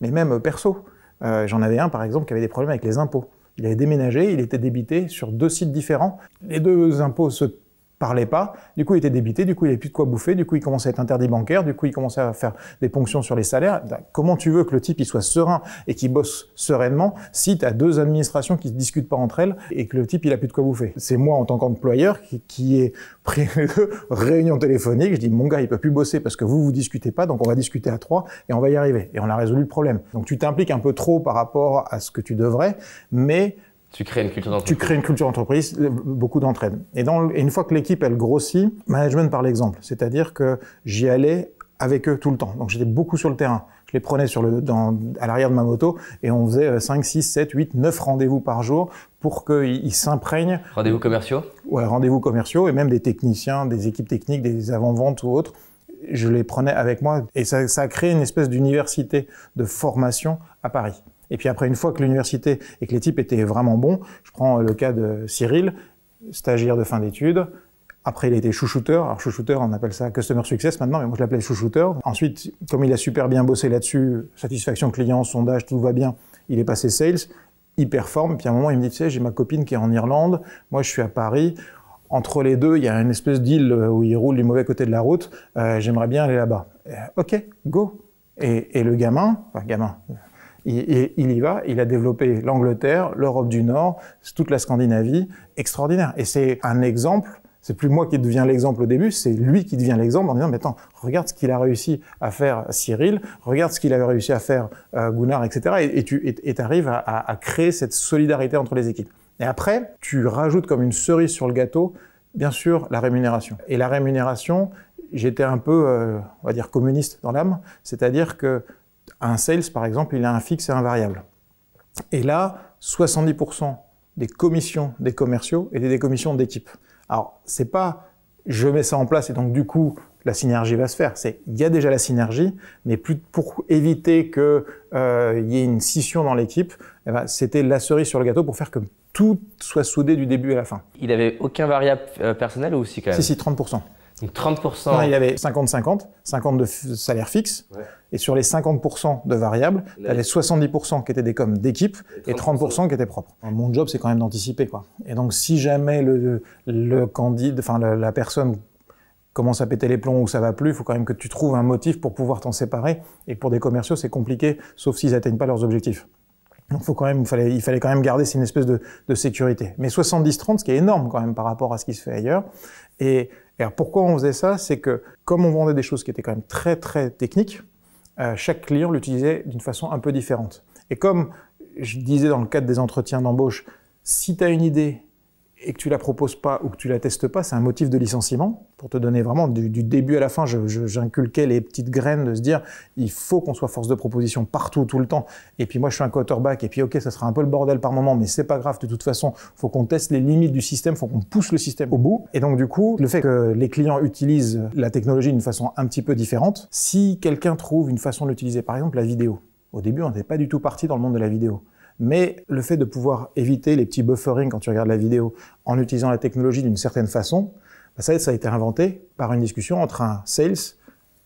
mais même euh, perso. Euh, j'en avais un, par exemple, qui avait des problèmes avec les impôts. Il avait déménagé, il était débité sur deux sites différents. Les deux impôts se parlait pas, du coup il était débité, du coup il n'avait plus de quoi bouffer, du coup il commençait à être interdit bancaire, du coup il commençait à faire des ponctions sur les salaires. Ben, comment tu veux que le type il soit serein et qu'il bosse sereinement si tu as deux administrations qui ne discutent pas entre elles et que le type il a plus de quoi bouffer C'est moi en tant qu'employeur qui, qui est pris réunion téléphonique, je dis mon gars il peut plus bosser parce que vous vous discutez pas, donc on va discuter à trois et on va y arriver et on a résolu le problème. Donc tu t'impliques un peu trop par rapport à ce que tu devrais, mais tu crées une culture d'entreprise. Tu crées une culture d'entreprise, beaucoup d'entraide. Et, et, une fois que l'équipe, elle grossit, management par l'exemple. C'est-à-dire que j'y allais avec eux tout le temps. Donc j'étais beaucoup sur le terrain. Je les prenais sur le, dans, à l'arrière de ma moto et on faisait 5, 6, 7, 8, 9 rendez-vous par jour pour qu'ils s'imprègnent. Rendez-vous commerciaux Ouais, rendez-vous commerciaux et même des techniciens, des équipes techniques, des avant-ventes ou autres. Je les prenais avec moi et ça, ça a créé une espèce d'université de formation à Paris. Et puis après, une fois que l'université et que les types étaient vraiment bons, je prends euh, le cas de Cyril, stagiaire de fin d'études. Après, il était chouchouteur. Alors, chouchouteur, on appelle ça customer success maintenant, mais moi, je l'appelais chouchouteur. Ensuite, comme il a super bien bossé là-dessus, satisfaction client, sondage, tout va bien, il est passé sales, il performe. Puis à un moment, il me dit, tu sais, j'ai ma copine qui est en Irlande, moi, je suis à Paris. Entre les deux, il y a une espèce d'île euh, où il roule du mauvais côté de la route. Euh, j'aimerais bien aller là-bas. ok, go. Et, et, le gamin, enfin gamin, il, y va, il a développé l'Angleterre, l'Europe du Nord, toute la Scandinavie, extraordinaire. Et c'est un exemple c'est plus moi qui deviens l'exemple au début, c'est lui qui devient l'exemple en disant, mais attends, regarde ce qu'il a réussi à faire Cyril, regarde ce qu'il avait réussi à faire euh, Gounard, etc. Et, et tu arrives à, créer cette solidarité entre les équipes. Et après, tu rajoutes comme une cerise sur le gâteau, bien sûr, la rémunération. Et la rémunération, j'étais un peu, euh, on va dire, communiste dans l'âme, c'est-à-dire que un sales, par exemple, il a un fixe et un variable. Et là, 70% des commissions des commerciaux et des commissions d'équipe. Alors, c'est pas je mets ça en place et donc du coup la synergie va se faire. C'est il y a déjà la synergie, mais pour éviter qu'il euh, y ait une scission dans l'équipe, eh ben, c'était la cerise sur le gâteau pour faire que tout soit soudé du début à la fin. Il n'avait aucun variable euh, personnel ou aussi quand même Si si 30 donc 30%. Non, il y avait 50-50, 50 de salaire fixe, et sur les 50% de variables, il y avait 70% qui étaient des coms d'équipe et 30%, qui étaient propres. Mon job, c'est quand même d'anticiper. quoi. Et donc si jamais le, le candidat, enfin la personne commence à péter les plombs ou ça va plus, il faut quand même que tu trouves un motif pour pouvoir t'en séparer. Et pour des commerciaux, c'est compliqué, sauf s'ils n'atteignent pas leurs objectifs. Donc il, fallait, quand même garder, c'est une espèce de, de sécurité. Mais 70-30, ce qui est énorme quand même par rapport à ce qui se fait ailleurs. Et alors pourquoi on faisait ça C'est que comme on vendait des choses qui étaient quand même très très techniques, euh, chaque client l'utilisait d'une façon un peu différente. Et comme je disais dans le cadre des entretiens d'embauche, si tu as une idée et que tu la proposes pas ou que tu la testes pas, c'est un motif de licenciement. Pour te donner vraiment du, début à la fin, j'inculquais les petites graines de se dire il faut qu'on soit force de proposition partout, tout le temps. Et puis moi, je suis un quarterback. Et puis ok, ça sera un peu le bordel par moment, mais c'est pas grave. De toute façon, il faut qu'on teste les limites du système, faut qu'on pousse le système au bout. Et donc du coup, le fait que les clients utilisent la technologie d'une façon un petit peu différente, si quelqu'un trouve une façon de l'utiliser, par exemple la vidéo. Au début, on n'était pas du tout parti dans le monde de la vidéo. Mais le fait de pouvoir éviter les petits buffering quand tu regardes la vidéo en utilisant la technologie d'une certaine façon, bah, ça, a été inventé par une discussion entre un sales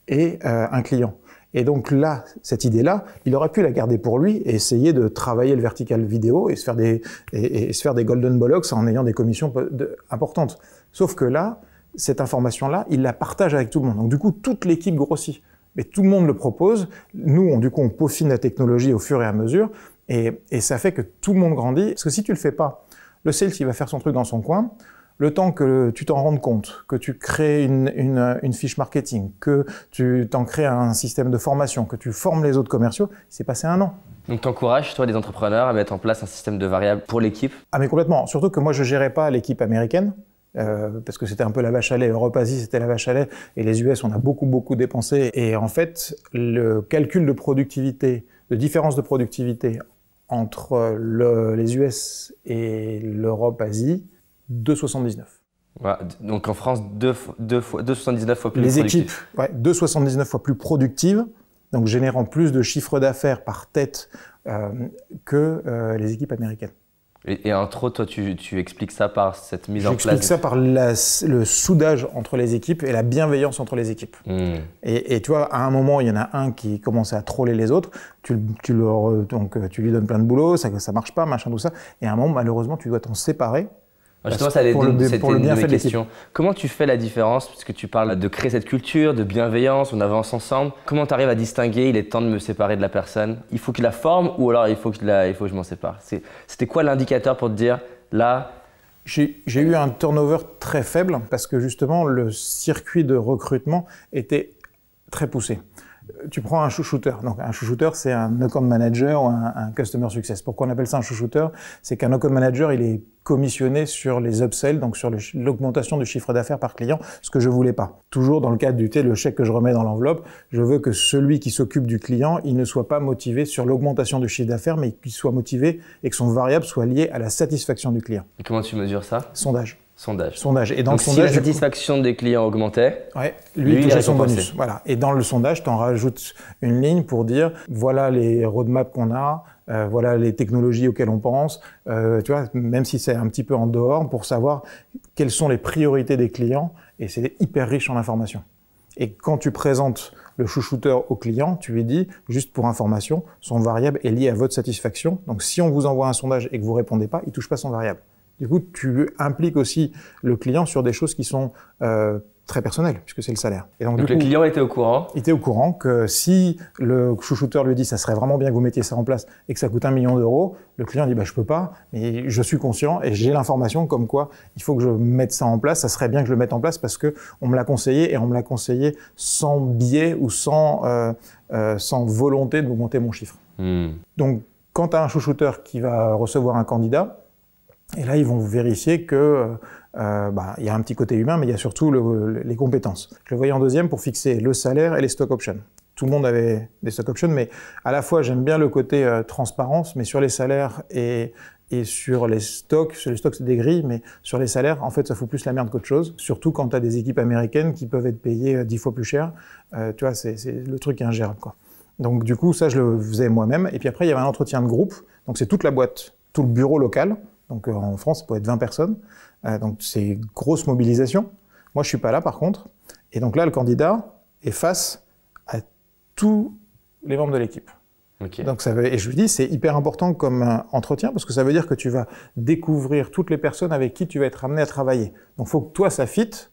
et euh, un client. Et donc là, cette idée-là, il aurait pu la garder pour lui et essayer de travailler le vertical vidéo et se faire des, et, se faire des golden bollocks en ayant des commissions importantes. Sauf que là, cette information-là, il la partage avec tout le monde. Donc du coup, toute l'équipe grossit. Mais tout le monde le propose. Nous, on, du coup, on peaufine la technologie au fur et à mesure. Et, ça fait que tout le monde grandit. Parce que si tu le fais pas, le sales, il va faire son truc dans son coin. Le temps que tu t'en rendes compte, que tu crées une, fiche marketing, que tu t'en crées un système de formation, que tu formes les autres commerciaux, il s'est passé un an. Donc, t'encourages, toi, des entrepreneurs à mettre en place un système de variables pour l'équipe Ah, mais complètement. Surtout que moi, je gérais pas l'équipe américaine. Euh, parce que c'était un peu la vache à lait. Europe-Asie, c'était la vache à lait. Et les US, on a beaucoup, beaucoup dépensé. Et en fait, le calcul de productivité, de différence de productivité entre les US et l'Europe-Asie, 2,79. donc en France, 2,79 fois, fois plus Les équipes, ouais, 2,79 fois plus productives, donc générant plus de chiffre d'affaires par tête euh, que euh, les équipes américaines. Et, et trop, toi, tu, expliques ça par cette mise en place J'explique ça par le soudage entre les équipes et la bienveillance entre les équipes. Hmm. Et, et, tu vois, à un moment, il y en a un qui commence à troller les autres, tu, leur, euh, donc, euh, tu lui donnes plein de boulot, ça ça marche pas, machin, tout ça. Et à un moment, malheureusement, tu dois t'en séparer Justement, ça allait pour une Comment tu fais la différence, puisque tu parles de créer cette culture, de bienveillance, on avance ensemble. Comment tu arrives à distinguer, il est temps de me séparer de la personne Il faut qu'il la forme ou alors il faut, la, il faut que je m'en sépare C'était quoi l'indicateur pour te dire, là, j'ai eu un turnover très faible parce que justement le circuit de recrutement était très poussé tu prends un chouchouteur. Donc, un chouchouteur, c'est un account manager ou un, customer success. Pourquoi on appelle ça un chouchouteur C'est qu'un account manager, il est commissionné sur les upsells, donc sur l'augmentation du chiffre d'affaires par client, ce que je voulais pas. Toujours dans le cadre du T, le chèque que je remets dans l'enveloppe, je veux que celui qui s'occupe du client, il ne soit pas motivé sur l'augmentation du chiffre d'affaires, mais qu'il soit motivé et que son variable soit lié à la satisfaction du client. Et comment tu mesures ça Sondage. Sondage. Sondage. Et dans le sondage, si la satisfaction des clients augmentait, lui, lui, son bonus. Voilà. Et dans le sondage, tu en rajoutes une ligne pour dire voilà les roadmaps qu'on a, euh, voilà les technologies auxquelles on pense, euh, tu vois, même si c'est un petit peu en dehors, pour savoir quelles sont les priorités des clients. Et c'est hyper riche en informations. Et quand tu présentes le chouchouteur au client, tu lui dis, juste pour information, son variable est lié à votre satisfaction. Donc si on vous envoie un sondage et que vous répondez pas, il touche pas son variable. Du coup, tu impliques aussi le client sur des choses qui sont euh, très personnelles, puisque c'est le salaire. Et donc, le client était au courant Il était au courant que si le chouchouteur lui dit « ça serait vraiment bien que vous mettiez ça en place et que ça coûte un million d'euros », le client dit bah, « je peux pas, mais je suis conscient et j'ai l'information comme quoi il faut que je mette ça en place, ça serait bien que je le mette en place parce que on me l'a conseillé et on me l'a conseillé sans biais ou sans, euh, euh, sans volonté d'augmenter mon chiffre. Hmm. Donc, quand tu as un chouchouteur qui va recevoir un candidat, et là, ils vont vérifier que euh, euh, bah, il y a un petit côté humain, mais il y a surtout les compétences. Je le voyais en deuxième pour fixer le salaire et les stock options. Tout le monde avait des stock options, mais à la fois, j'aime bien le côté euh, transparence, mais sur les salaires et, sur les stocks, sur les stocks c'est des grilles, mais sur les salaires, en fait, ça fout plus la merde qu'autre chose. Surtout quand tu as des équipes américaines qui peuvent être payées dix fois plus cher. tu vois, c'est le truc ingérable, quoi. Donc, du coup, ça, je le faisais moi-même. Et puis après, il y avait un entretien de groupe. Donc, c'est toute la boîte, tout le bureau local donc euh, en France, ça peut être 20 personnes. Euh, donc c'est grosse mobilisation. Moi, je suis pas là, par contre. Et donc là, le candidat est face à tous les membres de l'équipe. Donc ça et je lui dis, c'est hyper important comme euh, entretien parce que ça veut dire que tu vas découvrir toutes les personnes avec qui tu vas être amené à travailler. Donc il faut que toi ça fitte,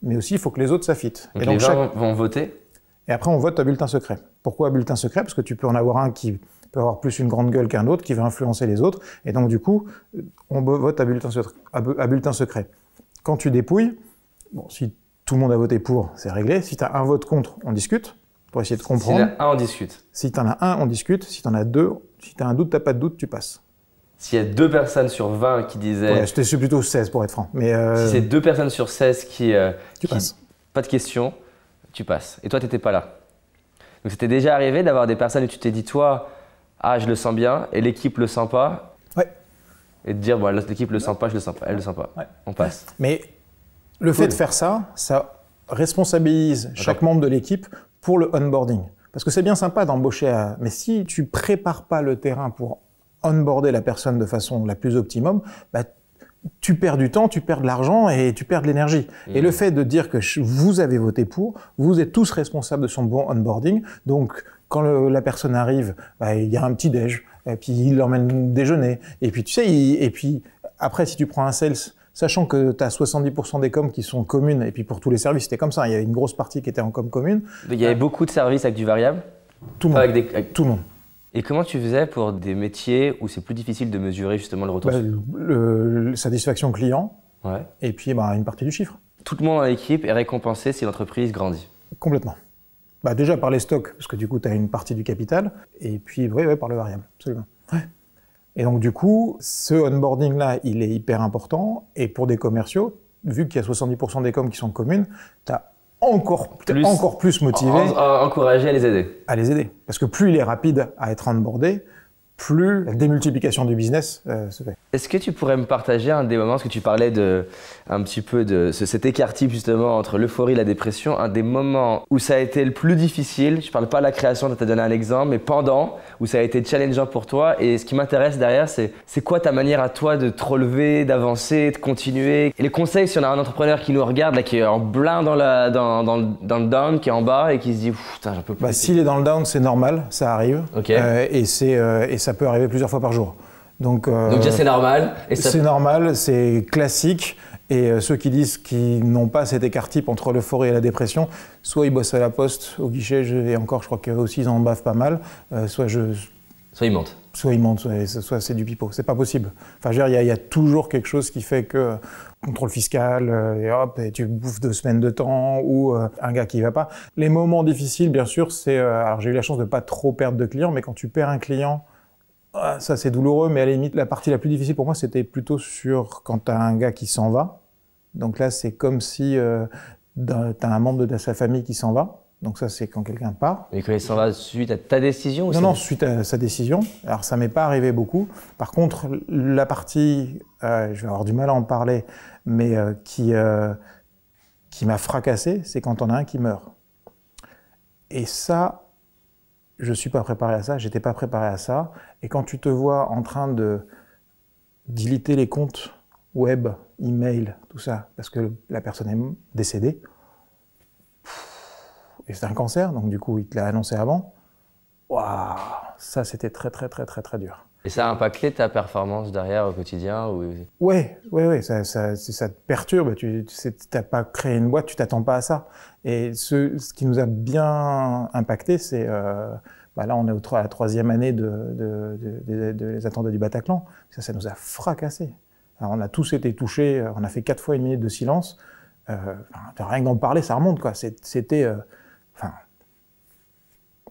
mais aussi il faut que les autres ça fitte. et donc les gens vont voter. Et après on vote à bulletin secret. Pourquoi bulletin secret Parce que tu peux en avoir un qui peut avoir plus une grande gueule qu'un autre qui va influencer les autres. Et donc, du coup, on vote à bulletin, secret. Quand tu dépouilles, bon, si tout le monde a voté pour, c'est réglé. Si tu as un vote contre, on discute pour essayer de comprendre. Si en as un, on discute. Si tu en as un, on discute. Si tu en as deux, si tu as un doute, tu pas de doute, tu passes. S'il y a deux personnes sur 20 qui disaient. Ouais, suis plutôt 16 pour être franc. Mais euh, Si c'est deux personnes sur 16 qui. Euh, tu Pas de question, tu passes. Et toi, tu n'étais pas là. Donc c'était déjà arrivé d'avoir des personnes et tu t'es dit, toi, ah, je le sens bien, et l'équipe le sent pas. Ouais. Et de dire, bon, l'équipe le sent pas, je le sens pas, elle le sent pas. Ouais. On passe. Mais le fait de faire ça, ça responsabilise chaque membre de l'équipe pour le onboarding. Parce que c'est bien sympa d'embaucher, mais si tu prépares pas le terrain pour onboarder la personne de façon la plus optimum, bah, tu perds du temps, tu perds de l'argent et tu perds de l'énergie. Mmh. Et le fait de dire que vous avez voté pour, vous êtes tous responsables de son bon onboarding, donc quand la personne arrive, bah, il y a un petit déj, et puis il l'emmène déjeuner. Et puis tu sais, et puis après, si tu prends un sales, sachant que tu as 70% des coms qui sont communes, et puis pour tous les services, c'était comme ça, il y avait une grosse partie qui était en com commune. il y avait euh, beaucoup de services avec du variable Tout le monde. Avec Tout le monde. Et comment tu faisais pour des métiers où c'est plus difficile de mesurer justement le retour bah, Satisfaction client, ouais. et puis bah, une partie du chiffre. Tout le monde dans l'équipe est récompensé si l'entreprise grandit Complètement bah Déjà par les stocks, parce que du coup, tu as une partie du capital, et puis oui, oui par le variable, absolument. Ouais. Et donc, du coup, ce onboarding-là, il est hyper important. Et pour des commerciaux, vu qu'il y a 70% des coms qui sont communes, tu as encore plus, encore plus motivé. Encouragé encourager à les aider. À les aider. Parce que plus il est rapide à être onboardé, plus la démultiplication du business euh, se fait. Est-ce que tu pourrais me partager un des moments, parce que tu parlais de, un petit peu de cet écart type justement entre l'euphorie et la dépression, un des moments où ça a été le plus difficile, je ne parle pas de la création, tu as donné un exemple, mais pendant, où ça a été challengeant pour toi, et ce qui m'intéresse derrière, c'est c'est quoi ta manière à toi de te relever, d'avancer, de continuer Et les conseils, si on a un entrepreneur qui nous regarde, là, qui est en plein dans, la, dans, dans, le down, qui est en bas, et qui se dit, putain, j'en peux bah, plus. Bah, S'il est dans le down, c'est normal, ça arrive. Euh, et, c'est euh, et ça ça peut arriver plusieurs fois par jour. Donc, euh, déjà c'est normal. C'est normal, c'est classique. Et euh, ceux qui disent qu'ils n'ont pas cet écart-type entre forêt et la dépression, soit ils bossent à la poste, au guichet, et encore je crois qu'eux aussi ils en bavent pas mal, euh, soit je... ils mentent. Soit ils mentent, soit, c'est du pipeau. C'est pas possible. Enfin, je veux dire, il y, a toujours quelque chose qui fait que contrôle fiscal, et hop, tu bouffes deux semaines de temps, ou un gars qui va pas. Les moments difficiles, bien sûr, c'est... alors j'ai eu la chance de pas trop perdre de clients, mais quand tu perds un client ah, ça c'est douloureux, mais à la limite, la partie la plus difficile pour moi, c'était plutôt sur quand t'as un gars qui s'en va. Donc là, c'est comme si euh, t'as un membre de sa famille qui s'en va. Donc ça, c'est quand quelqu'un part. Et qu'il s'en va suite à ta décision aussi Non, non, suite à sa décision. Alors ça m'est pas arrivé beaucoup. Par contre, la partie, euh, je vais avoir du mal à en parler, mais euh, qui, qui m'a fracassé, c'est quand on a un qui meurt. Et ça, je suis pas préparé à ça, j'étais pas préparé à ça. Et quand tu te vois en train de diliter les comptes web, email, tout ça, parce que la personne est décédée, et c'est un cancer, donc du coup, il te l'a annoncé avant, waouh, ça c'était très très très très très dur. Et ça a impacté ta performance derrière au quotidien ou... Ouais, ouais, ouais, ça, te perturbe. Tu n'as pas créé une boîte, tu t'attends pas à ça. Et ce, ce, qui nous a bien impacté, c'est euh, bah là, on est au à la troisième année des de, attentats du Bataclan. Ça, ça nous a fracassés. on a tous été touchés. Euh, on a fait quatre fois une minute de silence. Euh, rien que d'en parler, ça remonte. C'était. Euh,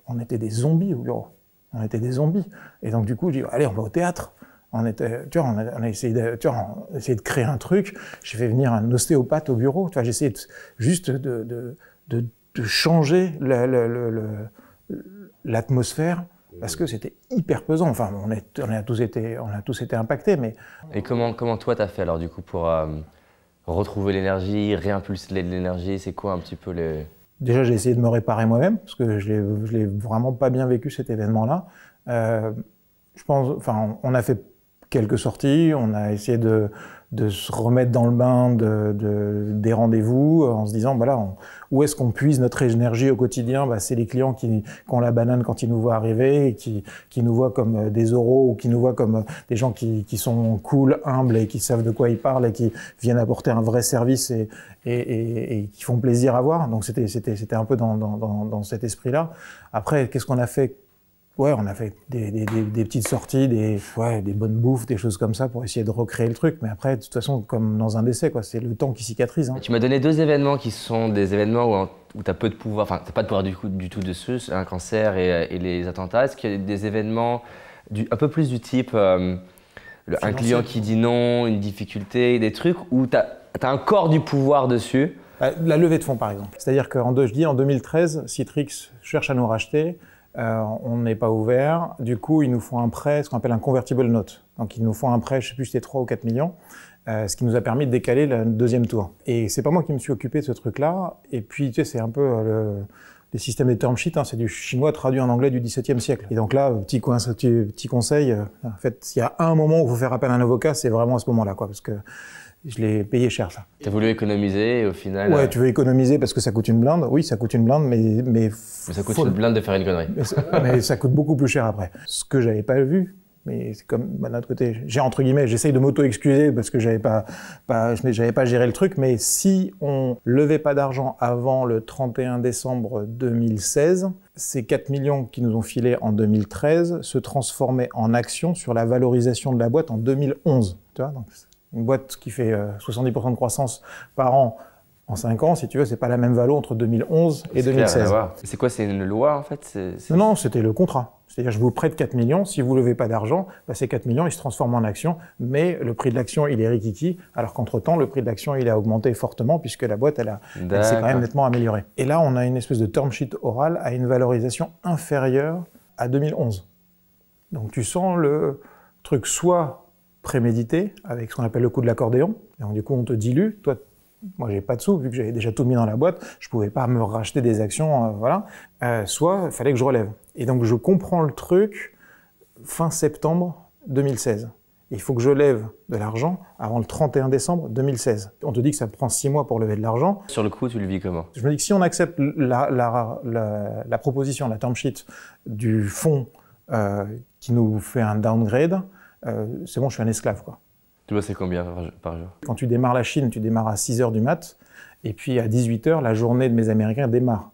on était des zombies au bureau. On était des zombies. Et donc, du coup, j'ai allez, on va au théâtre. On, était, a, essayé de, de créer un truc. J'ai fait venir un ostéopathe au bureau. Tu j'ai essayé juste de, changer le l'atmosphère mmh. parce que c'était hyper pesant. Enfin, on, a tous été, on a tous été impactés, mais... Et comment, comment toi, t'as fait alors, du coup, pour euh, retrouver l'énergie, réimpulser l'énergie C'est quoi un petit peu le... Déjà, j'ai essayé de me réparer moi-même, parce que je l'ai vraiment pas bien vécu, cet événement-là. Euh, je pense... Enfin, on a fait quelques sorties, on a essayé de de se remettre dans le bain de, des rendez-vous euh, en se disant voilà où est-ce qu'on puise notre énergie au quotidien bah, c'est les clients qui, qui, ont la banane quand ils nous voient arriver et qui, qui nous voient comme euh, des oraux ou qui nous voient comme euh, des gens qui, qui, sont cool humbles et qui savent de quoi ils parlent et qui viennent apporter un vrai service et, et, et, qui font plaisir à voir donc c'était c'était un peu dans, dans, dans cet esprit là après qu'est-ce qu'on a fait ouais, on a fait des, petites sorties, des, bonnes bouffes, des choses comme ça pour essayer de recréer le truc. Mais après, de toute façon, comme dans un décès, quoi, c'est le temps qui cicatrise. Hein. Tu m'as donné deux événements qui sont des événements où, tu as peu de pouvoir, pas de pouvoir du, coup, du tout dessus, un cancer euh, et, les attentats. Est-ce qu'il y a des événements un peu plus du type euh, un client qui dit non, une difficulté, des trucs où tu as, as encore du pouvoir dessus bah, la levée de fonds, par exemple. C'est-à-dire qu'en je dis, en 2013, Citrix cherche à nous racheter. Euh, on n'est pas ouvert. Du coup, ils nous font un prêt, ce qu'on appelle un convertible note. Donc, ils nous font un prêt, je ne sais plus si c'était 3 ou 4 millions, euh, ce qui nous a permis de décaler le deuxième tour. Et c'est pas moi qui me suis occupé de ce truc-là. Et puis, tu sais, c'est un peu euh, le, les systèmes des term sheets, hein, c'est du chinois traduit en anglais du XVIIe siècle. Et donc là, petit, conseil, en fait, s'il y a un moment où vous faire appel à un avocat, c'est vraiment à ce moment-là, quoi, parce que je l'ai payé cher ça. Tu as voulu économiser et au final. Ouais, euh, tu veux économiser parce que ça coûte une blinde. Oui, ça coûte une blinde, mais. Mais, ça coûte une blinde de faire une connerie. Mais, ça coûte beaucoup plus cher après. Ce que j'avais pas vu, mais c'est comme bah, d'un autre côté, j'ai entre guillemets, j'essaye de m'auto-excuser parce que j'avais pas, pas j'avais pas géré le truc, mais si on levait pas d'argent avant le 31 décembre 2016, ces 4 millions qui nous ont filés en 2013 se transformaient en actions sur la valorisation de la boîte en 2011. Tu vois, donc une boîte qui fait 70% euh, de croissance par an en 5 ans, si tu veux, c'est pas la même valeur entre 2011 et 2016. C'est quoi, c'est une loi en fait Non, c'était le contrat. C'est-à-dire, je vous prête 4 millions, si vous ne levez pas d'argent, bah, ces 4 millions, ils se transforment en actions, mais le prix de l'action, il est rikiki, alors qu'entre-temps, le prix de l'action, il a augmenté fortement, puisque la boîte, elle, a, s'est quand même nettement améliorée. Et là, on a une espèce de term sheet oral à une valorisation inférieure à 2011. Donc tu sens le truc soit prémédité avec ce qu'on appelle le coup de l'accordéon. Et du coup, on te dilue. Toi, moi, j'ai pas de sous, vu que j'avais déjà tout mis dans la boîte, je pouvais pas me racheter des actions, euh, voilà. Euh, soit, il fallait que je relève. Et donc, je comprends le truc fin septembre 2016. il faut que je lève de l'argent avant le 31 décembre 2016. On te dit que ça prend six mois pour lever de l'argent. Sur le coup, tu le vis comment Je me dis que si on accepte la, proposition, la term sheet du fonds euh, qui nous fait un downgrade, euh, c'est bon, je suis un esclave. Quoi. Tu c'est combien par jour Quand tu démarres la Chine, tu démarres à 6 h du mat, et puis à 18 h la journée de mes Américains démarre.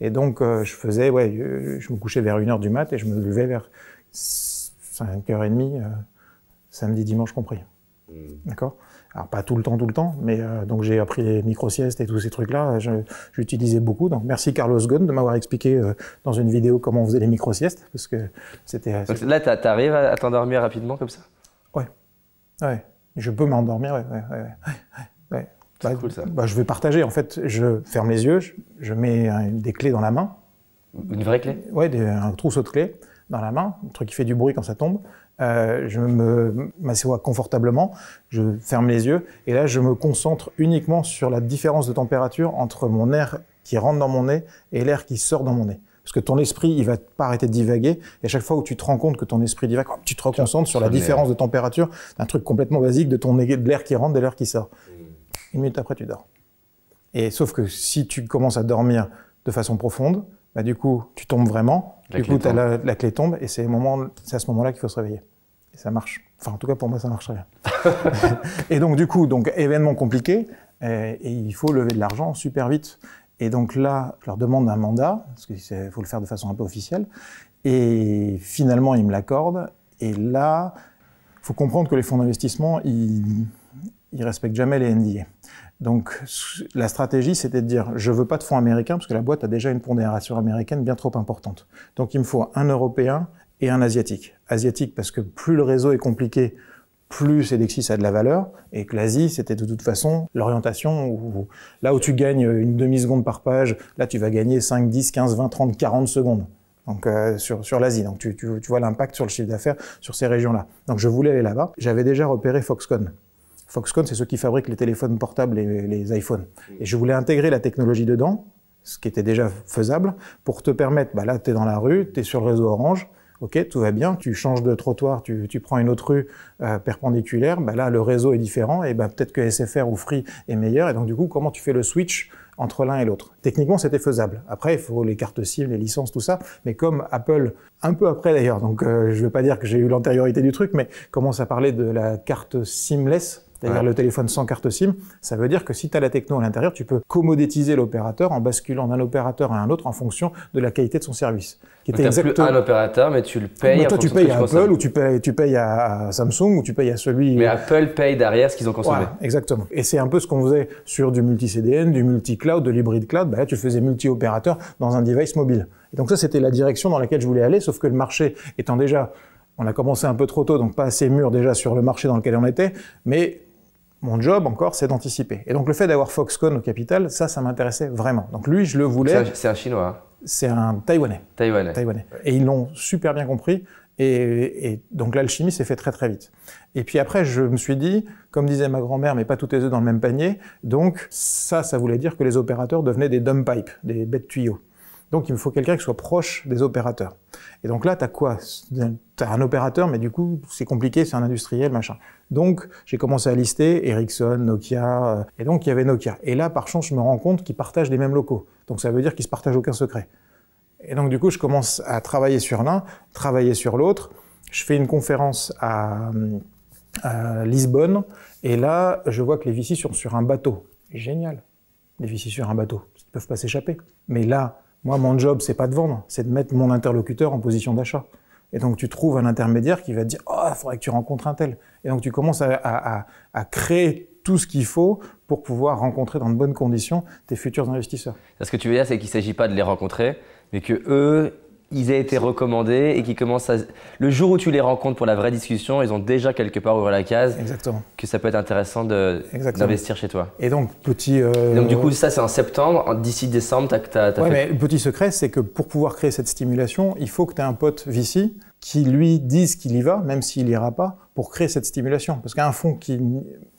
Et donc, euh, je faisais, ouais, euh, je me couchais vers 1 h du mat et je me levais vers 5h30, samedi, dimanche compris. Mmh. D'accord pas tout le temps, tout le temps, mais euh, donc j'ai appris les micro-siestes et tous ces trucs-là, j'utilisais beaucoup. Donc merci Carlos Ghosn de m'avoir expliqué euh, dans une vidéo comment on faisait les micro-siestes, parce que c'était... Là, tu arrives à t'endormir rapidement comme ça Ouais, ouais. Je peux m'endormir, ouais, ouais, ouais. ouais. Bah, cool, ça. Bah, je vais partager, en fait, je ferme les yeux, je, mets euh, des clés dans la main. Une vraie clé Ouais, un trousseau de clés dans la main, un truc qui fait du bruit quand ça tombe euh, je m'assois confortablement, je ferme les yeux, et là je me concentre uniquement sur la différence de température entre mon air qui rentre dans mon nez et l'air qui sort dans mon nez. Parce que ton esprit, il va pas arrêter de divaguer. Et à chaque fois où tu te rends compte que ton esprit divague, tu te reconcentres sur la différence de température d'un truc complètement basique de ton de l'air qui rentre, de l'air qui sort. Hmm. Une minute après, tu dors. Et sauf que si tu commences à dormir de façon profonde, bah, du coup, tu tombes vraiment, du coup, la, clé tombe et c'est à ce moment-là qu'il faut se réveiller. Et ça marche. Enfin, en tout cas, pour moi, ça marche très bien. et donc, du coup, donc, événement compliqué euh, et, il faut lever de l'argent super vite. Et donc là, je leur demande un mandat, parce qu'il faut le faire de façon un peu officielle. Et finalement, ils me l'accordent. Et là, il faut comprendre que les fonds d'investissement, ils, ils respectent jamais les NDA. Donc la stratégie, c'était de dire, je veux pas de fonds américains parce que la boîte a déjà une pondération américaine bien trop importante. Donc il me faut un Européen et un Asiatique. Asiatique parce que plus le réseau est compliqué, plus Cedexis a de la valeur, et que l'Asie, c'était de toute façon l'orientation où, là où tu gagnes une demi-seconde par page, là tu vas gagner 5, 10, 15, 20, 30, 40 secondes. Donc euh, sur, sur l'Asie, donc tu vois l'impact sur le chiffre d'affaires sur ces régions-là. Donc je voulais aller là-bas. J'avais déjà repéré Foxconn, Foxconn, c'est ceux qui fabriquent les téléphones portables et les iPhones. Et je voulais intégrer la technologie dedans, ce qui était déjà faisable, pour te permettre, bah là, tu es dans la rue, tu es sur le réseau Orange, ok, tout va bien, tu changes de trottoir, tu, prends une autre rue euh, perpendiculaire, bah là, le réseau est différent, et bah, peut-être que SFR ou Free est meilleur, et donc du coup, comment tu fais le switch entre l'un et l'autre. Techniquement, c'était faisable. Après, il faut les cartes SIM, les licences, tout ça. Mais comme Apple, un peu après d'ailleurs, donc euh, je ne veux pas dire que j'ai eu l'antériorité du truc, mais commence à parler de la carte SIMless, c'est-à-dire le téléphone sans carte SIM, ça veut dire que si tu as la techno à l'intérieur, tu peux commodétiser l'opérateur en basculant d'un opérateur à un autre en fonction de la qualité de son service. Qui était exactement... plus un opérateur, mais tu le payes. Mais toi, tu payes à Apple ou tu payes, tu payes à Samsung ou tu payes à celui. Mais Apple paye derrière ce qu'ils ont consommé. exactement. Et c'est un peu ce qu'on faisait sur du multi-CDN, du multi-cloud, de l'hybride cloud. Bah là, tu faisais multi-opérateur dans un device mobile. Et donc ça, c'était la direction dans laquelle je voulais aller, sauf que le marché étant déjà on a commencé un peu trop tôt, donc pas assez mûr déjà sur le marché dans lequel on était, mais mon job encore, c'est d'anticiper. Et donc le fait d'avoir Foxconn au capital, ça, ça m'intéressait vraiment. Donc lui, je le voulais. C'est un, Chinois. Hein. C'est un Taïwanais. Taïwanais. Taïwanais. Et ils l'ont super bien compris. Et, et donc l'alchimie s'est fait très très vite. Et puis après, je me suis dit, comme disait ma grand-mère, mais pas tous tes œufs dans le même panier. Donc ça, ça voulait dire que les opérateurs devenaient des dump pipes, des bêtes tuyaux. Donc il me faut quelqu'un qui soit proche des opérateurs. Et donc là, tu as quoi Tu as un opérateur, mais du coup, c'est compliqué, c'est un industriel, machin. Donc j'ai commencé à lister Ericsson, Nokia, euh, et donc il y avait Nokia. Et là, par chance, je me rends compte qu'ils partagent les mêmes locaux. Donc ça veut dire qu'ils se partagent aucun secret. Et donc du coup, je commence à travailler sur l'un, travailler sur l'autre. Je fais une conférence à, euh, Lisbonne, et là, je vois que les vicis sont sur un bateau. Génial, les vicis sur un bateau, ils ne peuvent pas s'échapper. Mais là, moi, mon job, c'est pas de vendre, c'est de mettre mon interlocuteur en position d'achat. Et donc, tu trouves un intermédiaire qui va te dire Oh, ah, il faudrait que tu rencontres un tel. Et donc, tu commences à, créer tout ce qu'il faut pour pouvoir rencontrer dans de bonnes conditions tes futurs investisseurs. Ce que tu veux dire, c'est qu'il ne s'agit pas de les rencontrer, mais que eux, ils aient été recommandés et qui commencent à. Le jour où tu les rencontres pour la vraie discussion, ils ont déjà quelque part ouvert la case. Exactement. Que ça peut être intéressant d'investir chez toi. Et donc, petit. Euh, donc, du coup, ça, c'est en septembre. D'ici décembre, tu as, Oui, mais le petit secret, c'est que pour pouvoir créer cette stimulation, il faut que tu aies un pote vici qui lui dise qu'il y va, même s'il ira pas, pour créer cette stimulation. Parce qu'un fonds qui.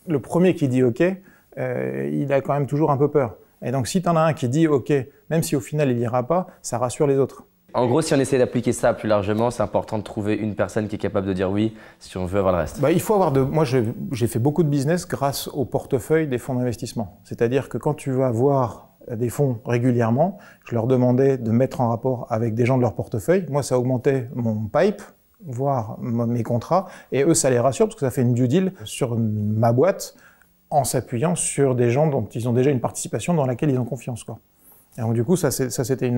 Le premier qui dit OK, euh, il a quand même toujours un peu peur. Et donc, si tu en as un qui dit OK, même si au final il n'ira pas, ça rassure les autres. En gros, si on essaie d'appliquer ça plus largement, c'est important de trouver une personne qui est capable de dire oui si on veut avoir le reste. Bah, il faut avoir de. Moi, j'ai fait beaucoup de business grâce au portefeuille des fonds d'investissement. C'est-à-dire que quand tu vas voir euh, des fonds régulièrement, je leur demandais de mettre en rapport avec des gens de leur portefeuille. Moi, ça augmentait mon pipe, voire mes contrats, et eux, ça les rassure parce que ça fait une due deal sur ma boîte en s'appuyant sur des gens dont ils ont déjà une participation dans laquelle ils ont confiance. Et donc du coup, ça c'était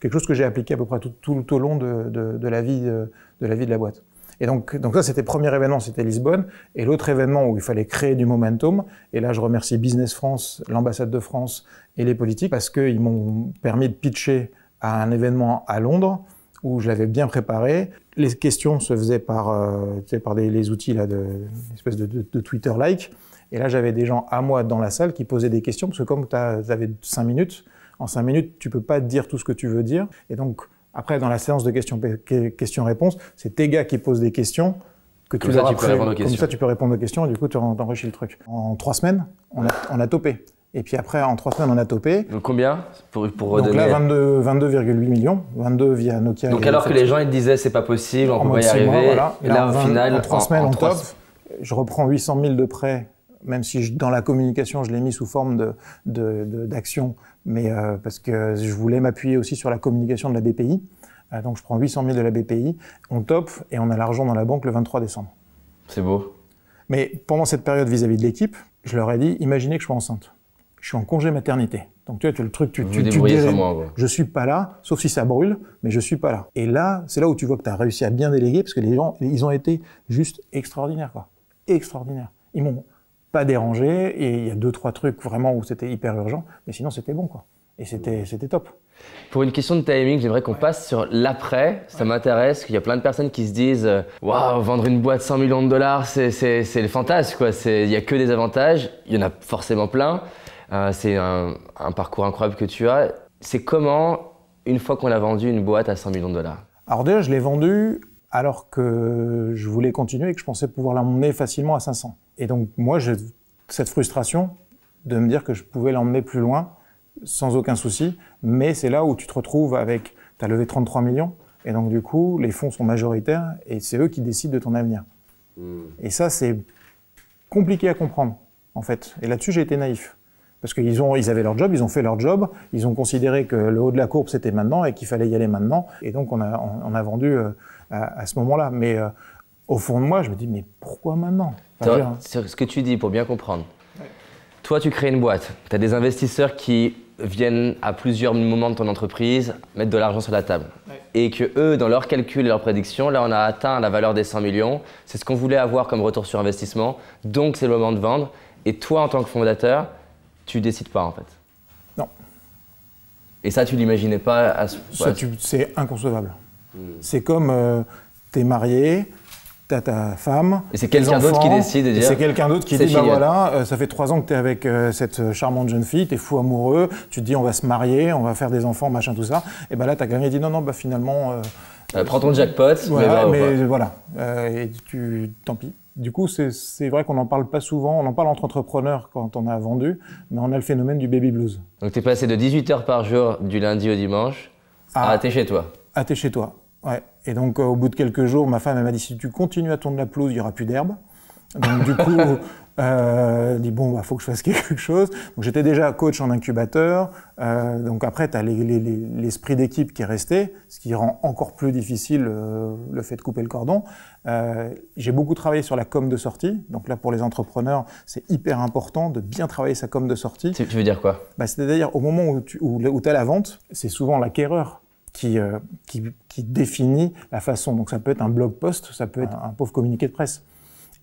quelque chose que j'ai appliqué à peu près tout, au long de, la vie, euh, de, la vie de la boîte. Et donc, ça, c'était le premier événement, c'était Lisbonne. Et l'autre événement où il fallait créer du momentum, et là, je remercie Business France, l'ambassade de France et les politiques, parce qu'ils m'ont permis de pitcher à un événement à Londres où je l'avais bien préparé. Les questions se faisaient par, euh, des, les outils là, de, espèce de, Twitter-like. Et là, j'avais des gens à moi dans la salle qui posaient des questions, parce que comme tu avais cinq minutes, en cinq minutes, tu peux pas dire tout ce que tu veux dire. Et donc, après, dans la séance de questions-réponses, c'est tes gars qui posent des questions que comme tu ça, tu peux répondre aux questions. Comme ça, tu peux répondre aux questions et du coup, tu enrichis le truc. En trois semaines, on a, topé. Et puis après, en trois semaines, on a topé. Donc combien pour, pour Donc là, 22,8 millions, 22 via Nokia. Donc alors que les gens ils disaient c'est pas possible, on y arriver. Et là, au final, en trois semaines, on top. Je reprends 800 000 de prêts, même si dans la communication, je l'ai mis sous forme de d'action. De, mais euh, parce que je voulais m'appuyer aussi sur la communication de la BPI. Euh, donc je prends 800 000 de la BPI, on top et on a l'argent dans la banque le 23 décembre. C'est beau. Mais pendant cette période vis-à-vis de l'équipe, je leur ai dit, imaginez que je suis enceinte. Je suis en congé maternité. Donc tu vois, tu, le truc, tu, tu, je suis pas là, sauf si ça brûle, mais je suis pas là. Et là, c'est là où tu vois que tu as réussi à bien déléguer, parce que les gens, ils ont été juste extraordinaires, quoi. Extraordinaires. Ils m'ont, pas dérangé. Et il y a deux, trois trucs vraiment où c'était hyper urgent. Mais sinon, c'était bon, quoi. Et c'était c'était top. Pour une question de timing, j'aimerais qu'on passe sur l'après. Ça m'intéresse. qu'il y a plein de personnes qui se disent euh, Waouh, vendre une boîte 100 millions de dollars, c'est le fantasme. Quoi. Il n'y a que des avantages. Il y en a forcément plein. Euh, c'est un, un, parcours incroyable que tu as. C'est comment, une fois qu'on a vendu une boîte à 100 millions de dollars Alors, déjà, je l'ai vendue alors que je voulais continuer et que je pensais pouvoir la facilement à 500. Et donc, moi, j'ai cette frustration de me dire que je pouvais l'emmener plus loin sans aucun souci, mais c'est là où tu te retrouves avec, tu as levé 33 millions, et donc du coup, les fonds sont majoritaires, et c'est eux qui décident de ton avenir. Hmm. Et ça, c'est compliqué à comprendre, en fait. Et là-dessus, j'ai été naïf. Parce qu'ils ils avaient leur job, ils ont fait leur job, ils ont considéré que le haut de la courbe c'était maintenant et qu'il fallait y aller maintenant. Et donc on a, vendu euh, à, à ce moment-là. Mais euh, au fond de moi, je me dis, mais pourquoi maintenant C'est ce que tu dis, pour bien comprendre, toi, tu crées une boîte, tu as des investisseurs qui viennent à plusieurs moments de ton entreprise mettre de l'argent sur la table. Et que eux, dans leurs calculs et leurs prédictions, là, on a atteint la valeur des 100 millions, c'est ce qu'on voulait avoir comme retour sur investissement, donc c'est le moment de vendre. Et toi, en tant que fondateur, tu décides pas en fait. Non. Et ça, tu l'imaginais pas à ce C'est inconcevable. Hmm. C'est comme euh, tu es marié, t'as ta femme. Et c'est quelqu'un d'autre qui décide. Dire... C'est quelqu'un d'autre qui dit bah voilà, euh, ça fait trois ans que t'es avec euh, cette euh, charmante jeune fille, t'es fou amoureux, tu te dis on va se marier, on va faire des enfants, machin, tout ça. Et bah là, t'as gagné dit non, non, bah finalement. prends ton jackpot. mais, voilà. et tu, tant pis. Du coup, c'est vrai qu'on n'en parle pas souvent. On en parle entre entrepreneurs quand on a vendu, mais on a le phénomène du baby blues. Donc, tu passé de 18 heures par jour du lundi au dimanche à, à ah. t'es chez toi. À t'es chez toi. Ouais. Et donc, euh, au bout de quelques jours, ma femme m'a dit si tu continues à tourner la pelouse, il n'y aura plus d'herbe. Donc, du coup, euh, dit bon, il bah, faut que je fasse quelque chose. Donc, j'étais déjà coach en incubateur. Euh, donc, après, tu as l'esprit d'équipe qui est resté, ce qui rend encore plus difficile euh, le fait de couper le cordon. J'ai beaucoup travaillé sur la com de sortie. Donc, là, pour les entrepreneurs, c'est hyper important de bien travailler sa com de sortie. Tu veux dire quoi bah, C'est-à-dire, au moment où tu où, as la vente, c'est souvent l'acquéreur qui, euh, qui, qui, définit la façon. Donc ça peut être un blog post, ça peut être un pauvre communiqué de presse.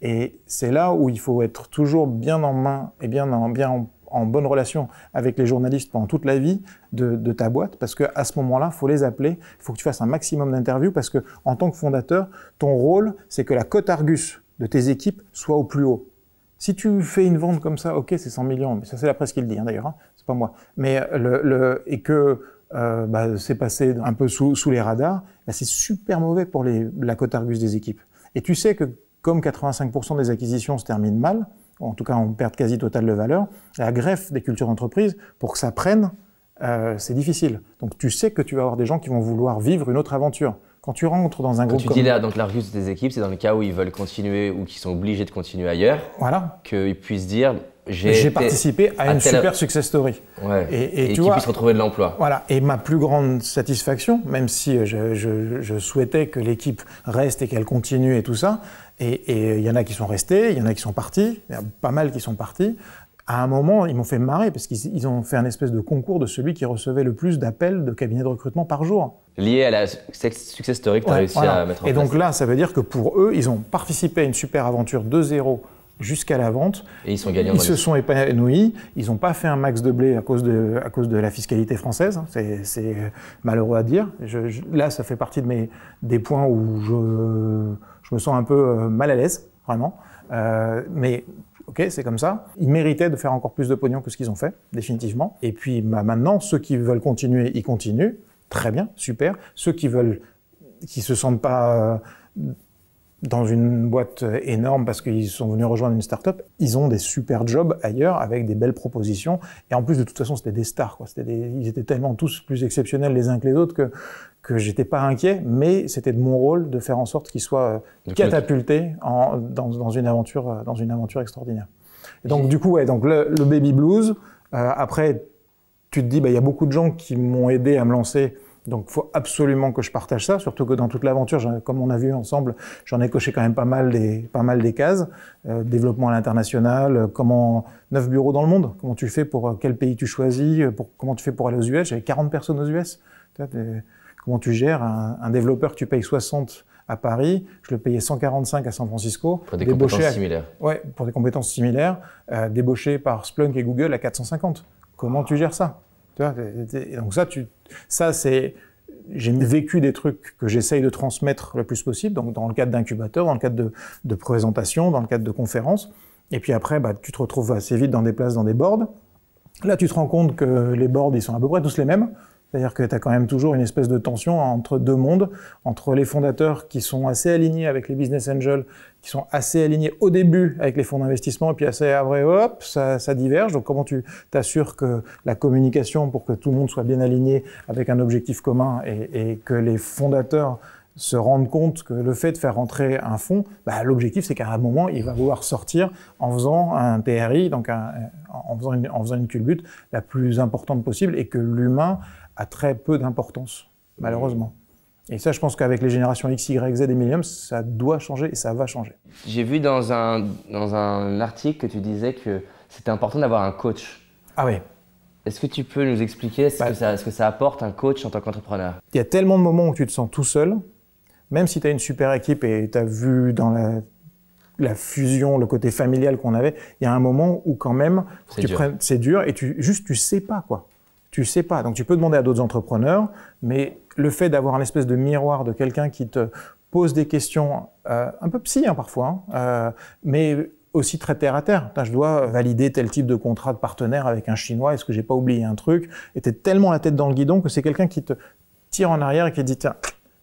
Et c'est là où il faut être toujours bien en main et bien en, bien en, bonne relation avec les journalistes pendant toute la vie de, de ta boîte, parce qu'à ce moment-là, il faut les appeler, il faut que tu fasses un maximum d'interviews, parce que en tant que fondateur, ton rôle, c'est que la cote Argus de tes équipes soit au plus haut. Si tu fais une vente comme ça, ok, c'est 100 millions, mais ça c'est la presse qui le dit hein, d'ailleurs, hein, c'est pas moi. Mais euh, le, le, et que euh, bah, c'est passé un peu sous, les radars, bah, c'est super mauvais pour la cote Argus des équipes. Et tu sais que comme 85% des acquisitions se terminent mal, en tout cas on perd quasi total de valeur, la greffe des cultures d'entreprise, pour que ça prenne, euh, c'est difficile. Donc tu sais que tu vas avoir des gens qui vont vouloir vivre une autre aventure. Quand tu rentres dans un Quand groupe. tu dis là, donc l'argus des équipes, c'est dans le cas où ils veulent continuer ou qui sont obligés de continuer ailleurs. Voilà. Qu'ils puissent dire, j'ai participé à, une super success story. Et, et, qui puisse retrouver de l'emploi. Voilà. Et ma plus grande satisfaction, même si euh, je, souhaitais que l'équipe reste et qu'elle continue et tout ça, et euh, il y en a qui sont restés, il y en a qui sont partis, il y a pas mal qui sont partis. À un moment, ils m'ont fait marrer parce qu'ils ont fait un espèce de concours de celui qui recevait le plus d'appels de cabinets de recrutement par jour. Lié à la success story que tu as réussi à mettre en place. Et donc là, ça veut dire que pour eux, ils ont participé à une super aventure de zéro jusqu'à la vente. Et ils sont se sont épanouis. Ils n'ont pas fait un max de blé à cause de, à cause de la fiscalité française. Hein. C'est euh, malheureux à dire. Je, là, ça fait partie de mes, des points où je, je me sens un peu euh, mal à l'aise, vraiment. Euh, mais ok, c'est comme ça. Ils méritaient de faire encore plus de pognon que ce qu'ils ont fait, définitivement. Et puis bah, maintenant, ceux qui veulent continuer, ils continuent. Très bien, super. Ceux qui veulent, qui se sentent pas... Euh, dans une boîte énorme parce qu'ils sont venus rejoindre une start-up, ils ont des super jobs ailleurs avec des belles propositions. Et en plus, de toute façon, c'était des stars. Quoi. C'était des... ils étaient tellement tous plus exceptionnels les uns que les autres que, que j'étais pas inquiet, mais c'était de mon rôle de faire en sorte qu'ils soient euh, catapultés en, dans, dans, une aventure, euh, dans une aventure extraordinaire. Et donc, du coup, ouais, donc le, le baby blues, euh, après, tu te dis, bah, il y a beaucoup de gens qui m'ont aidé à me lancer donc il faut absolument que je partage ça, surtout que dans toute l'aventure, comme on a vu ensemble, j'en ai coché quand même pas mal des, pas mal des cases. Euh, développement à l'international, euh, comment neuf bureaux dans le monde, comment tu fais pour euh, quel pays tu choisis, pour, comment tu fais pour aller aux US, j'avais 40 personnes aux US. Comment tu gères un, développeur que tu payes 60 à Paris, je le payais 145 à San Francisco. Pour des compétences similaires. Ouais, pour des compétences similaires, débauché par Splunk et Google à 450. Comment tu gères ça donc ça, ça c'est, j'ai vécu des trucs que j'essaye de transmettre le plus possible, donc dans le cadre d'incubateurs, dans le cadre de, présentations, dans le cadre de conférences. Et puis après, bah, tu te retrouves assez vite dans des places, dans des boards. Là, tu te rends compte que les boards, ils sont à peu près tous les mêmes. C'est-à-dire que tu as quand même toujours une espèce de tension entre deux mondes, entre les fondateurs qui sont assez alignés avec les business angels qui sont assez alignés au début avec les fonds d'investissement, et puis assez après, hop, ça, ça diverge. Donc comment tu t'assures que la communication, pour que tout le monde soit bien aligné avec un objectif commun et, que les fondateurs se rendent compte que le fait de faire rentrer un fonds, bah, l'objectif c'est qu'à un moment il va vouloir sortir en faisant un TRI, donc en, faisant une, en faisant une culbute la plus importante possible et que l'humain a très peu d'importance, malheureusement. Et ça, je pense qu'avec les générations X, Y, Z et Millennium, ça doit changer et ça va changer. J'ai vu dans un, dans un article que tu disais que c'était important d'avoir un coach. Ah oui. Est-ce que tu peux nous expliquer ce, bah, que ça, apporte un coach en tant qu'entrepreneur Il y a tellement de moments où tu te sens tout seul, même si tu as une super équipe et tu as vu dans la fusion, le côté familial qu'on avait, il y a un moment où quand même, c'est dur. dur et tu juste tu sais pas quoi tu sais pas. Donc tu peux demander à d'autres entrepreneurs, mais le fait d'avoir un espèce de miroir de quelqu'un qui te pose des questions euh, un peu psy hein, parfois, hein, euh, mais aussi très terre à terre. je dois valider tel type de contrat de partenaire avec un Chinois, est-ce que j'ai pas oublié un truc Et es tellement la tête dans le guidon que c'est quelqu'un qui te tire en arrière et qui te dit tiens,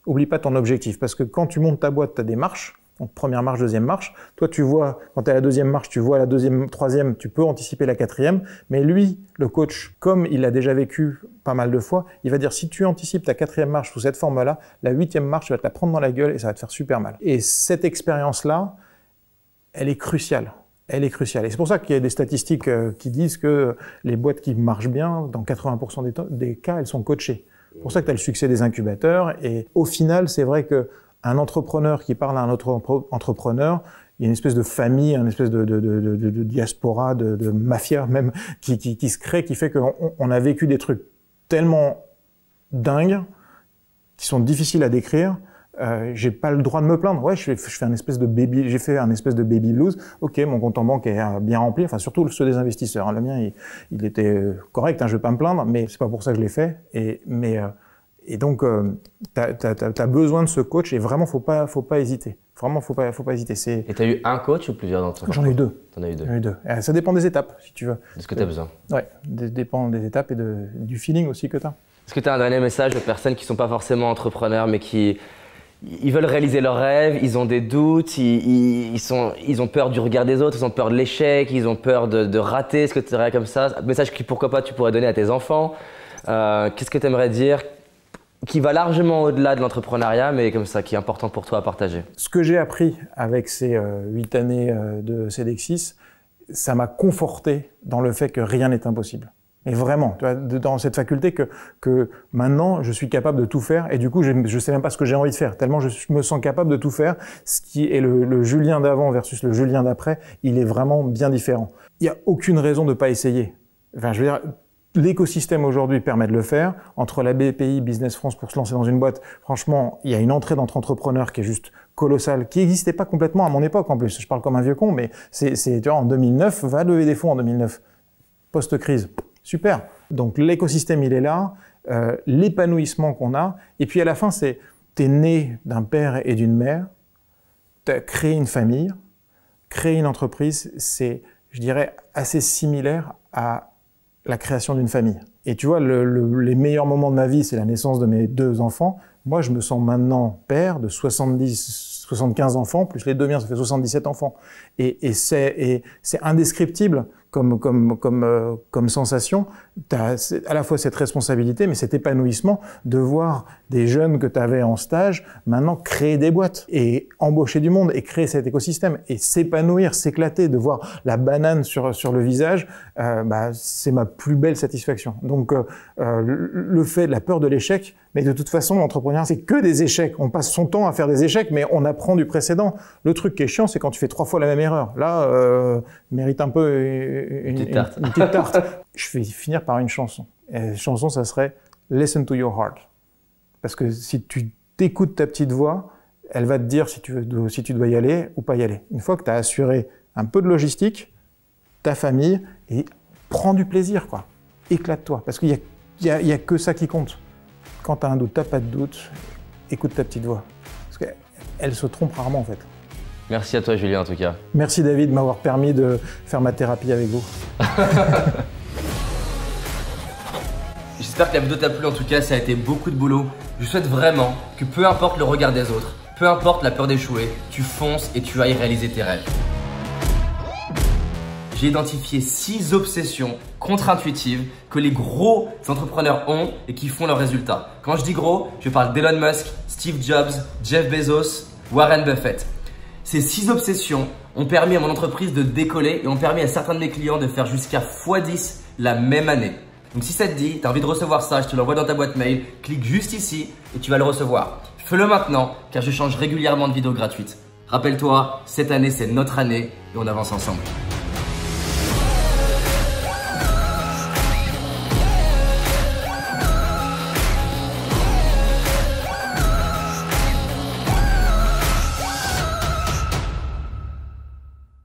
oublie pas ton objectif, parce que quand tu montes ta boîte, ta démarche, donc première marche, deuxième marche. Toi, tu vois, quand tu es à la deuxième marche, tu vois la deuxième, troisième, tu peux anticiper la quatrième. Mais lui, le coach, comme il l'a déjà vécu pas mal de fois, il va dire si tu anticipes ta quatrième marche sous cette forme-là, la huitième marche, tu vas te la prendre dans la gueule et ça va te faire super mal. Et cette expérience-là, elle est cruciale. Elle est cruciale. Et c'est pour ça qu'il y a des statistiques euh, qui disent que les boîtes qui marchent bien, dans 80% des, cas, elles sont coachées. C'est pour ça que tu as le succès des incubateurs. Et au final, c'est vrai que un entrepreneur qui parle à un autre entrepreneur, il y a une espèce de famille, une espèce de, diaspora, de, mafia même, qui, qui, se crée, qui fait qu'on a vécu des trucs tellement dingues, qui sont difficiles à décrire, euh, j'ai pas le droit de me plaindre. Ouais, je, fais un espèce de baby, j'ai fait un espèce de baby blues. Ok, mon compte en banque est euh, bien rempli. Enfin, surtout ceux des investisseurs. Le mien, il, était euh, correct. Hein, je vais pas me plaindre, mais c'est pas pour ça que je l'ai fait. Et donc, euh, tu as, besoin de ce coach et vraiment, faut pas, faut pas hésiter. Vraiment, faut pas, faut pas hésiter. Et tu as eu un coach ou plusieurs d'entre J'en ai eu deux. as eu deux. Ai eu deux. ça dépend des étapes, si tu veux. De ce que tu as besoin. Oui, dépend des étapes et du feeling aussi que tu as. Est-ce que tu as un dernier message de personnes qui ne sont pas forcément entrepreneurs, mais qui ils veulent réaliser leurs rêves, ils ont des doutes, ils, sont, ils ont peur du regard des autres, ils ont peur de l'échec, ils ont peur de, de rater, ce que tu dirais comme ça Un message que pourquoi pas tu pourrais donner à tes enfants euh, Qu'est-ce que tu aimerais dire qui va largement au-delà de l'entrepreneuriat, mais comme ça, qui est important pour toi à partager. Ce que j'ai appris avec ces euh, huit années euh, de Cedexis, ça m'a conforté dans le fait que rien n'est impossible. Et vraiment, tu vois, dans cette faculté que, que maintenant, je suis capable de tout faire, et du coup, je ne sais même pas ce que j'ai envie de faire, tellement je me sens capable de tout faire, ce qui est le, Julien d'avant versus le Julien d'après, il est vraiment bien différent. Il n'y a aucune raison de ne pas essayer. Enfin, je veux dire, l'écosystème aujourd'hui permet de le faire. Entre la BPI, Business France pour se lancer dans une boîte, franchement, il y a une entrée d'entrepreneurs qui est juste colossale, qui n'existait pas complètement à mon époque en plus. Je parle comme un vieux con, mais c'est, tu en 2009, va lever des fonds en 2009. Post-crise, super. Donc l'écosystème, il est là, euh, l'épanouissement qu'on a. Et puis à la fin, c'est, tu es né d'un père et d'une mère, tu as créé une famille, créé une entreprise, c'est, je dirais, assez similaire à la création d'une famille. Et tu vois, le, les meilleurs moments de ma vie, c'est la naissance de mes deux enfants. Moi, je me sens maintenant père de 70, 75 enfants, plus les deux miens, ça fait 77 enfants. Et, et c'est indescriptible comme, comme, comme, euh, comme sensation. Tu à la fois cette responsabilité, mais cet épanouissement de voir des jeunes que tu avais en stage maintenant créer des boîtes et embaucher du monde et créer cet écosystème et s'épanouir, s'éclater, de voir la banane sur, sur le visage, euh, bah, c'est ma plus belle satisfaction. Donc euh, le fait de la peur de l'échec, mais de toute façon, l'entrepreneuriat, c'est que des échecs. On passe son temps à faire des échecs, mais on apprend du précédent. Le truc qui est chiant, c'est quand tu fais trois fois la même erreur. Là, euh, mérite un peu une, petite tarte. Je vais finir par une chanson. Et chanson, ça serait Listen to your heart. Parce que si tu t'écoutes ta petite voix, elle va te dire si tu, dois y aller ou pas y aller. Une fois que tu as assuré un peu de logistique, ta famille, et prends du plaisir, quoi. Éclate-toi, parce qu'il n'y y a que ça qui compte quand tu as un doute, tu pas de doute, écoute ta petite voix. Parce qu'elle se trompe rarement en fait. Merci à toi Julien en tout cas. Merci David de m'avoir permis de faire ma thérapie avec vous. J'espère que la vidéo t'a plu en tout cas, ça a été beaucoup de boulot. Je souhaite vraiment que peu importe le regard des autres, peu importe la peur d'échouer, tu fonces et tu ailles réaliser tes rêves j'ai identifié six obsessions contre-intuitives que les gros entrepreneurs ont et qui font leurs résultats. Quand je dis gros, je parle d'Elon Musk, Steve Jobs, Jeff Bezos, Warren Buffett. Ces six obsessions ont permis à mon entreprise de décoller et ont permis à certains de mes clients de faire jusqu'à x10 la même année. Donc si ça te dit, tu as envie de recevoir ça, je te l'envoie dans ta boîte mail, clique juste ici et tu vas le recevoir. Fais-le maintenant car je change régulièrement de vidéos gratuite. Rappelle-toi, cette année c'est notre année et on avance ensemble.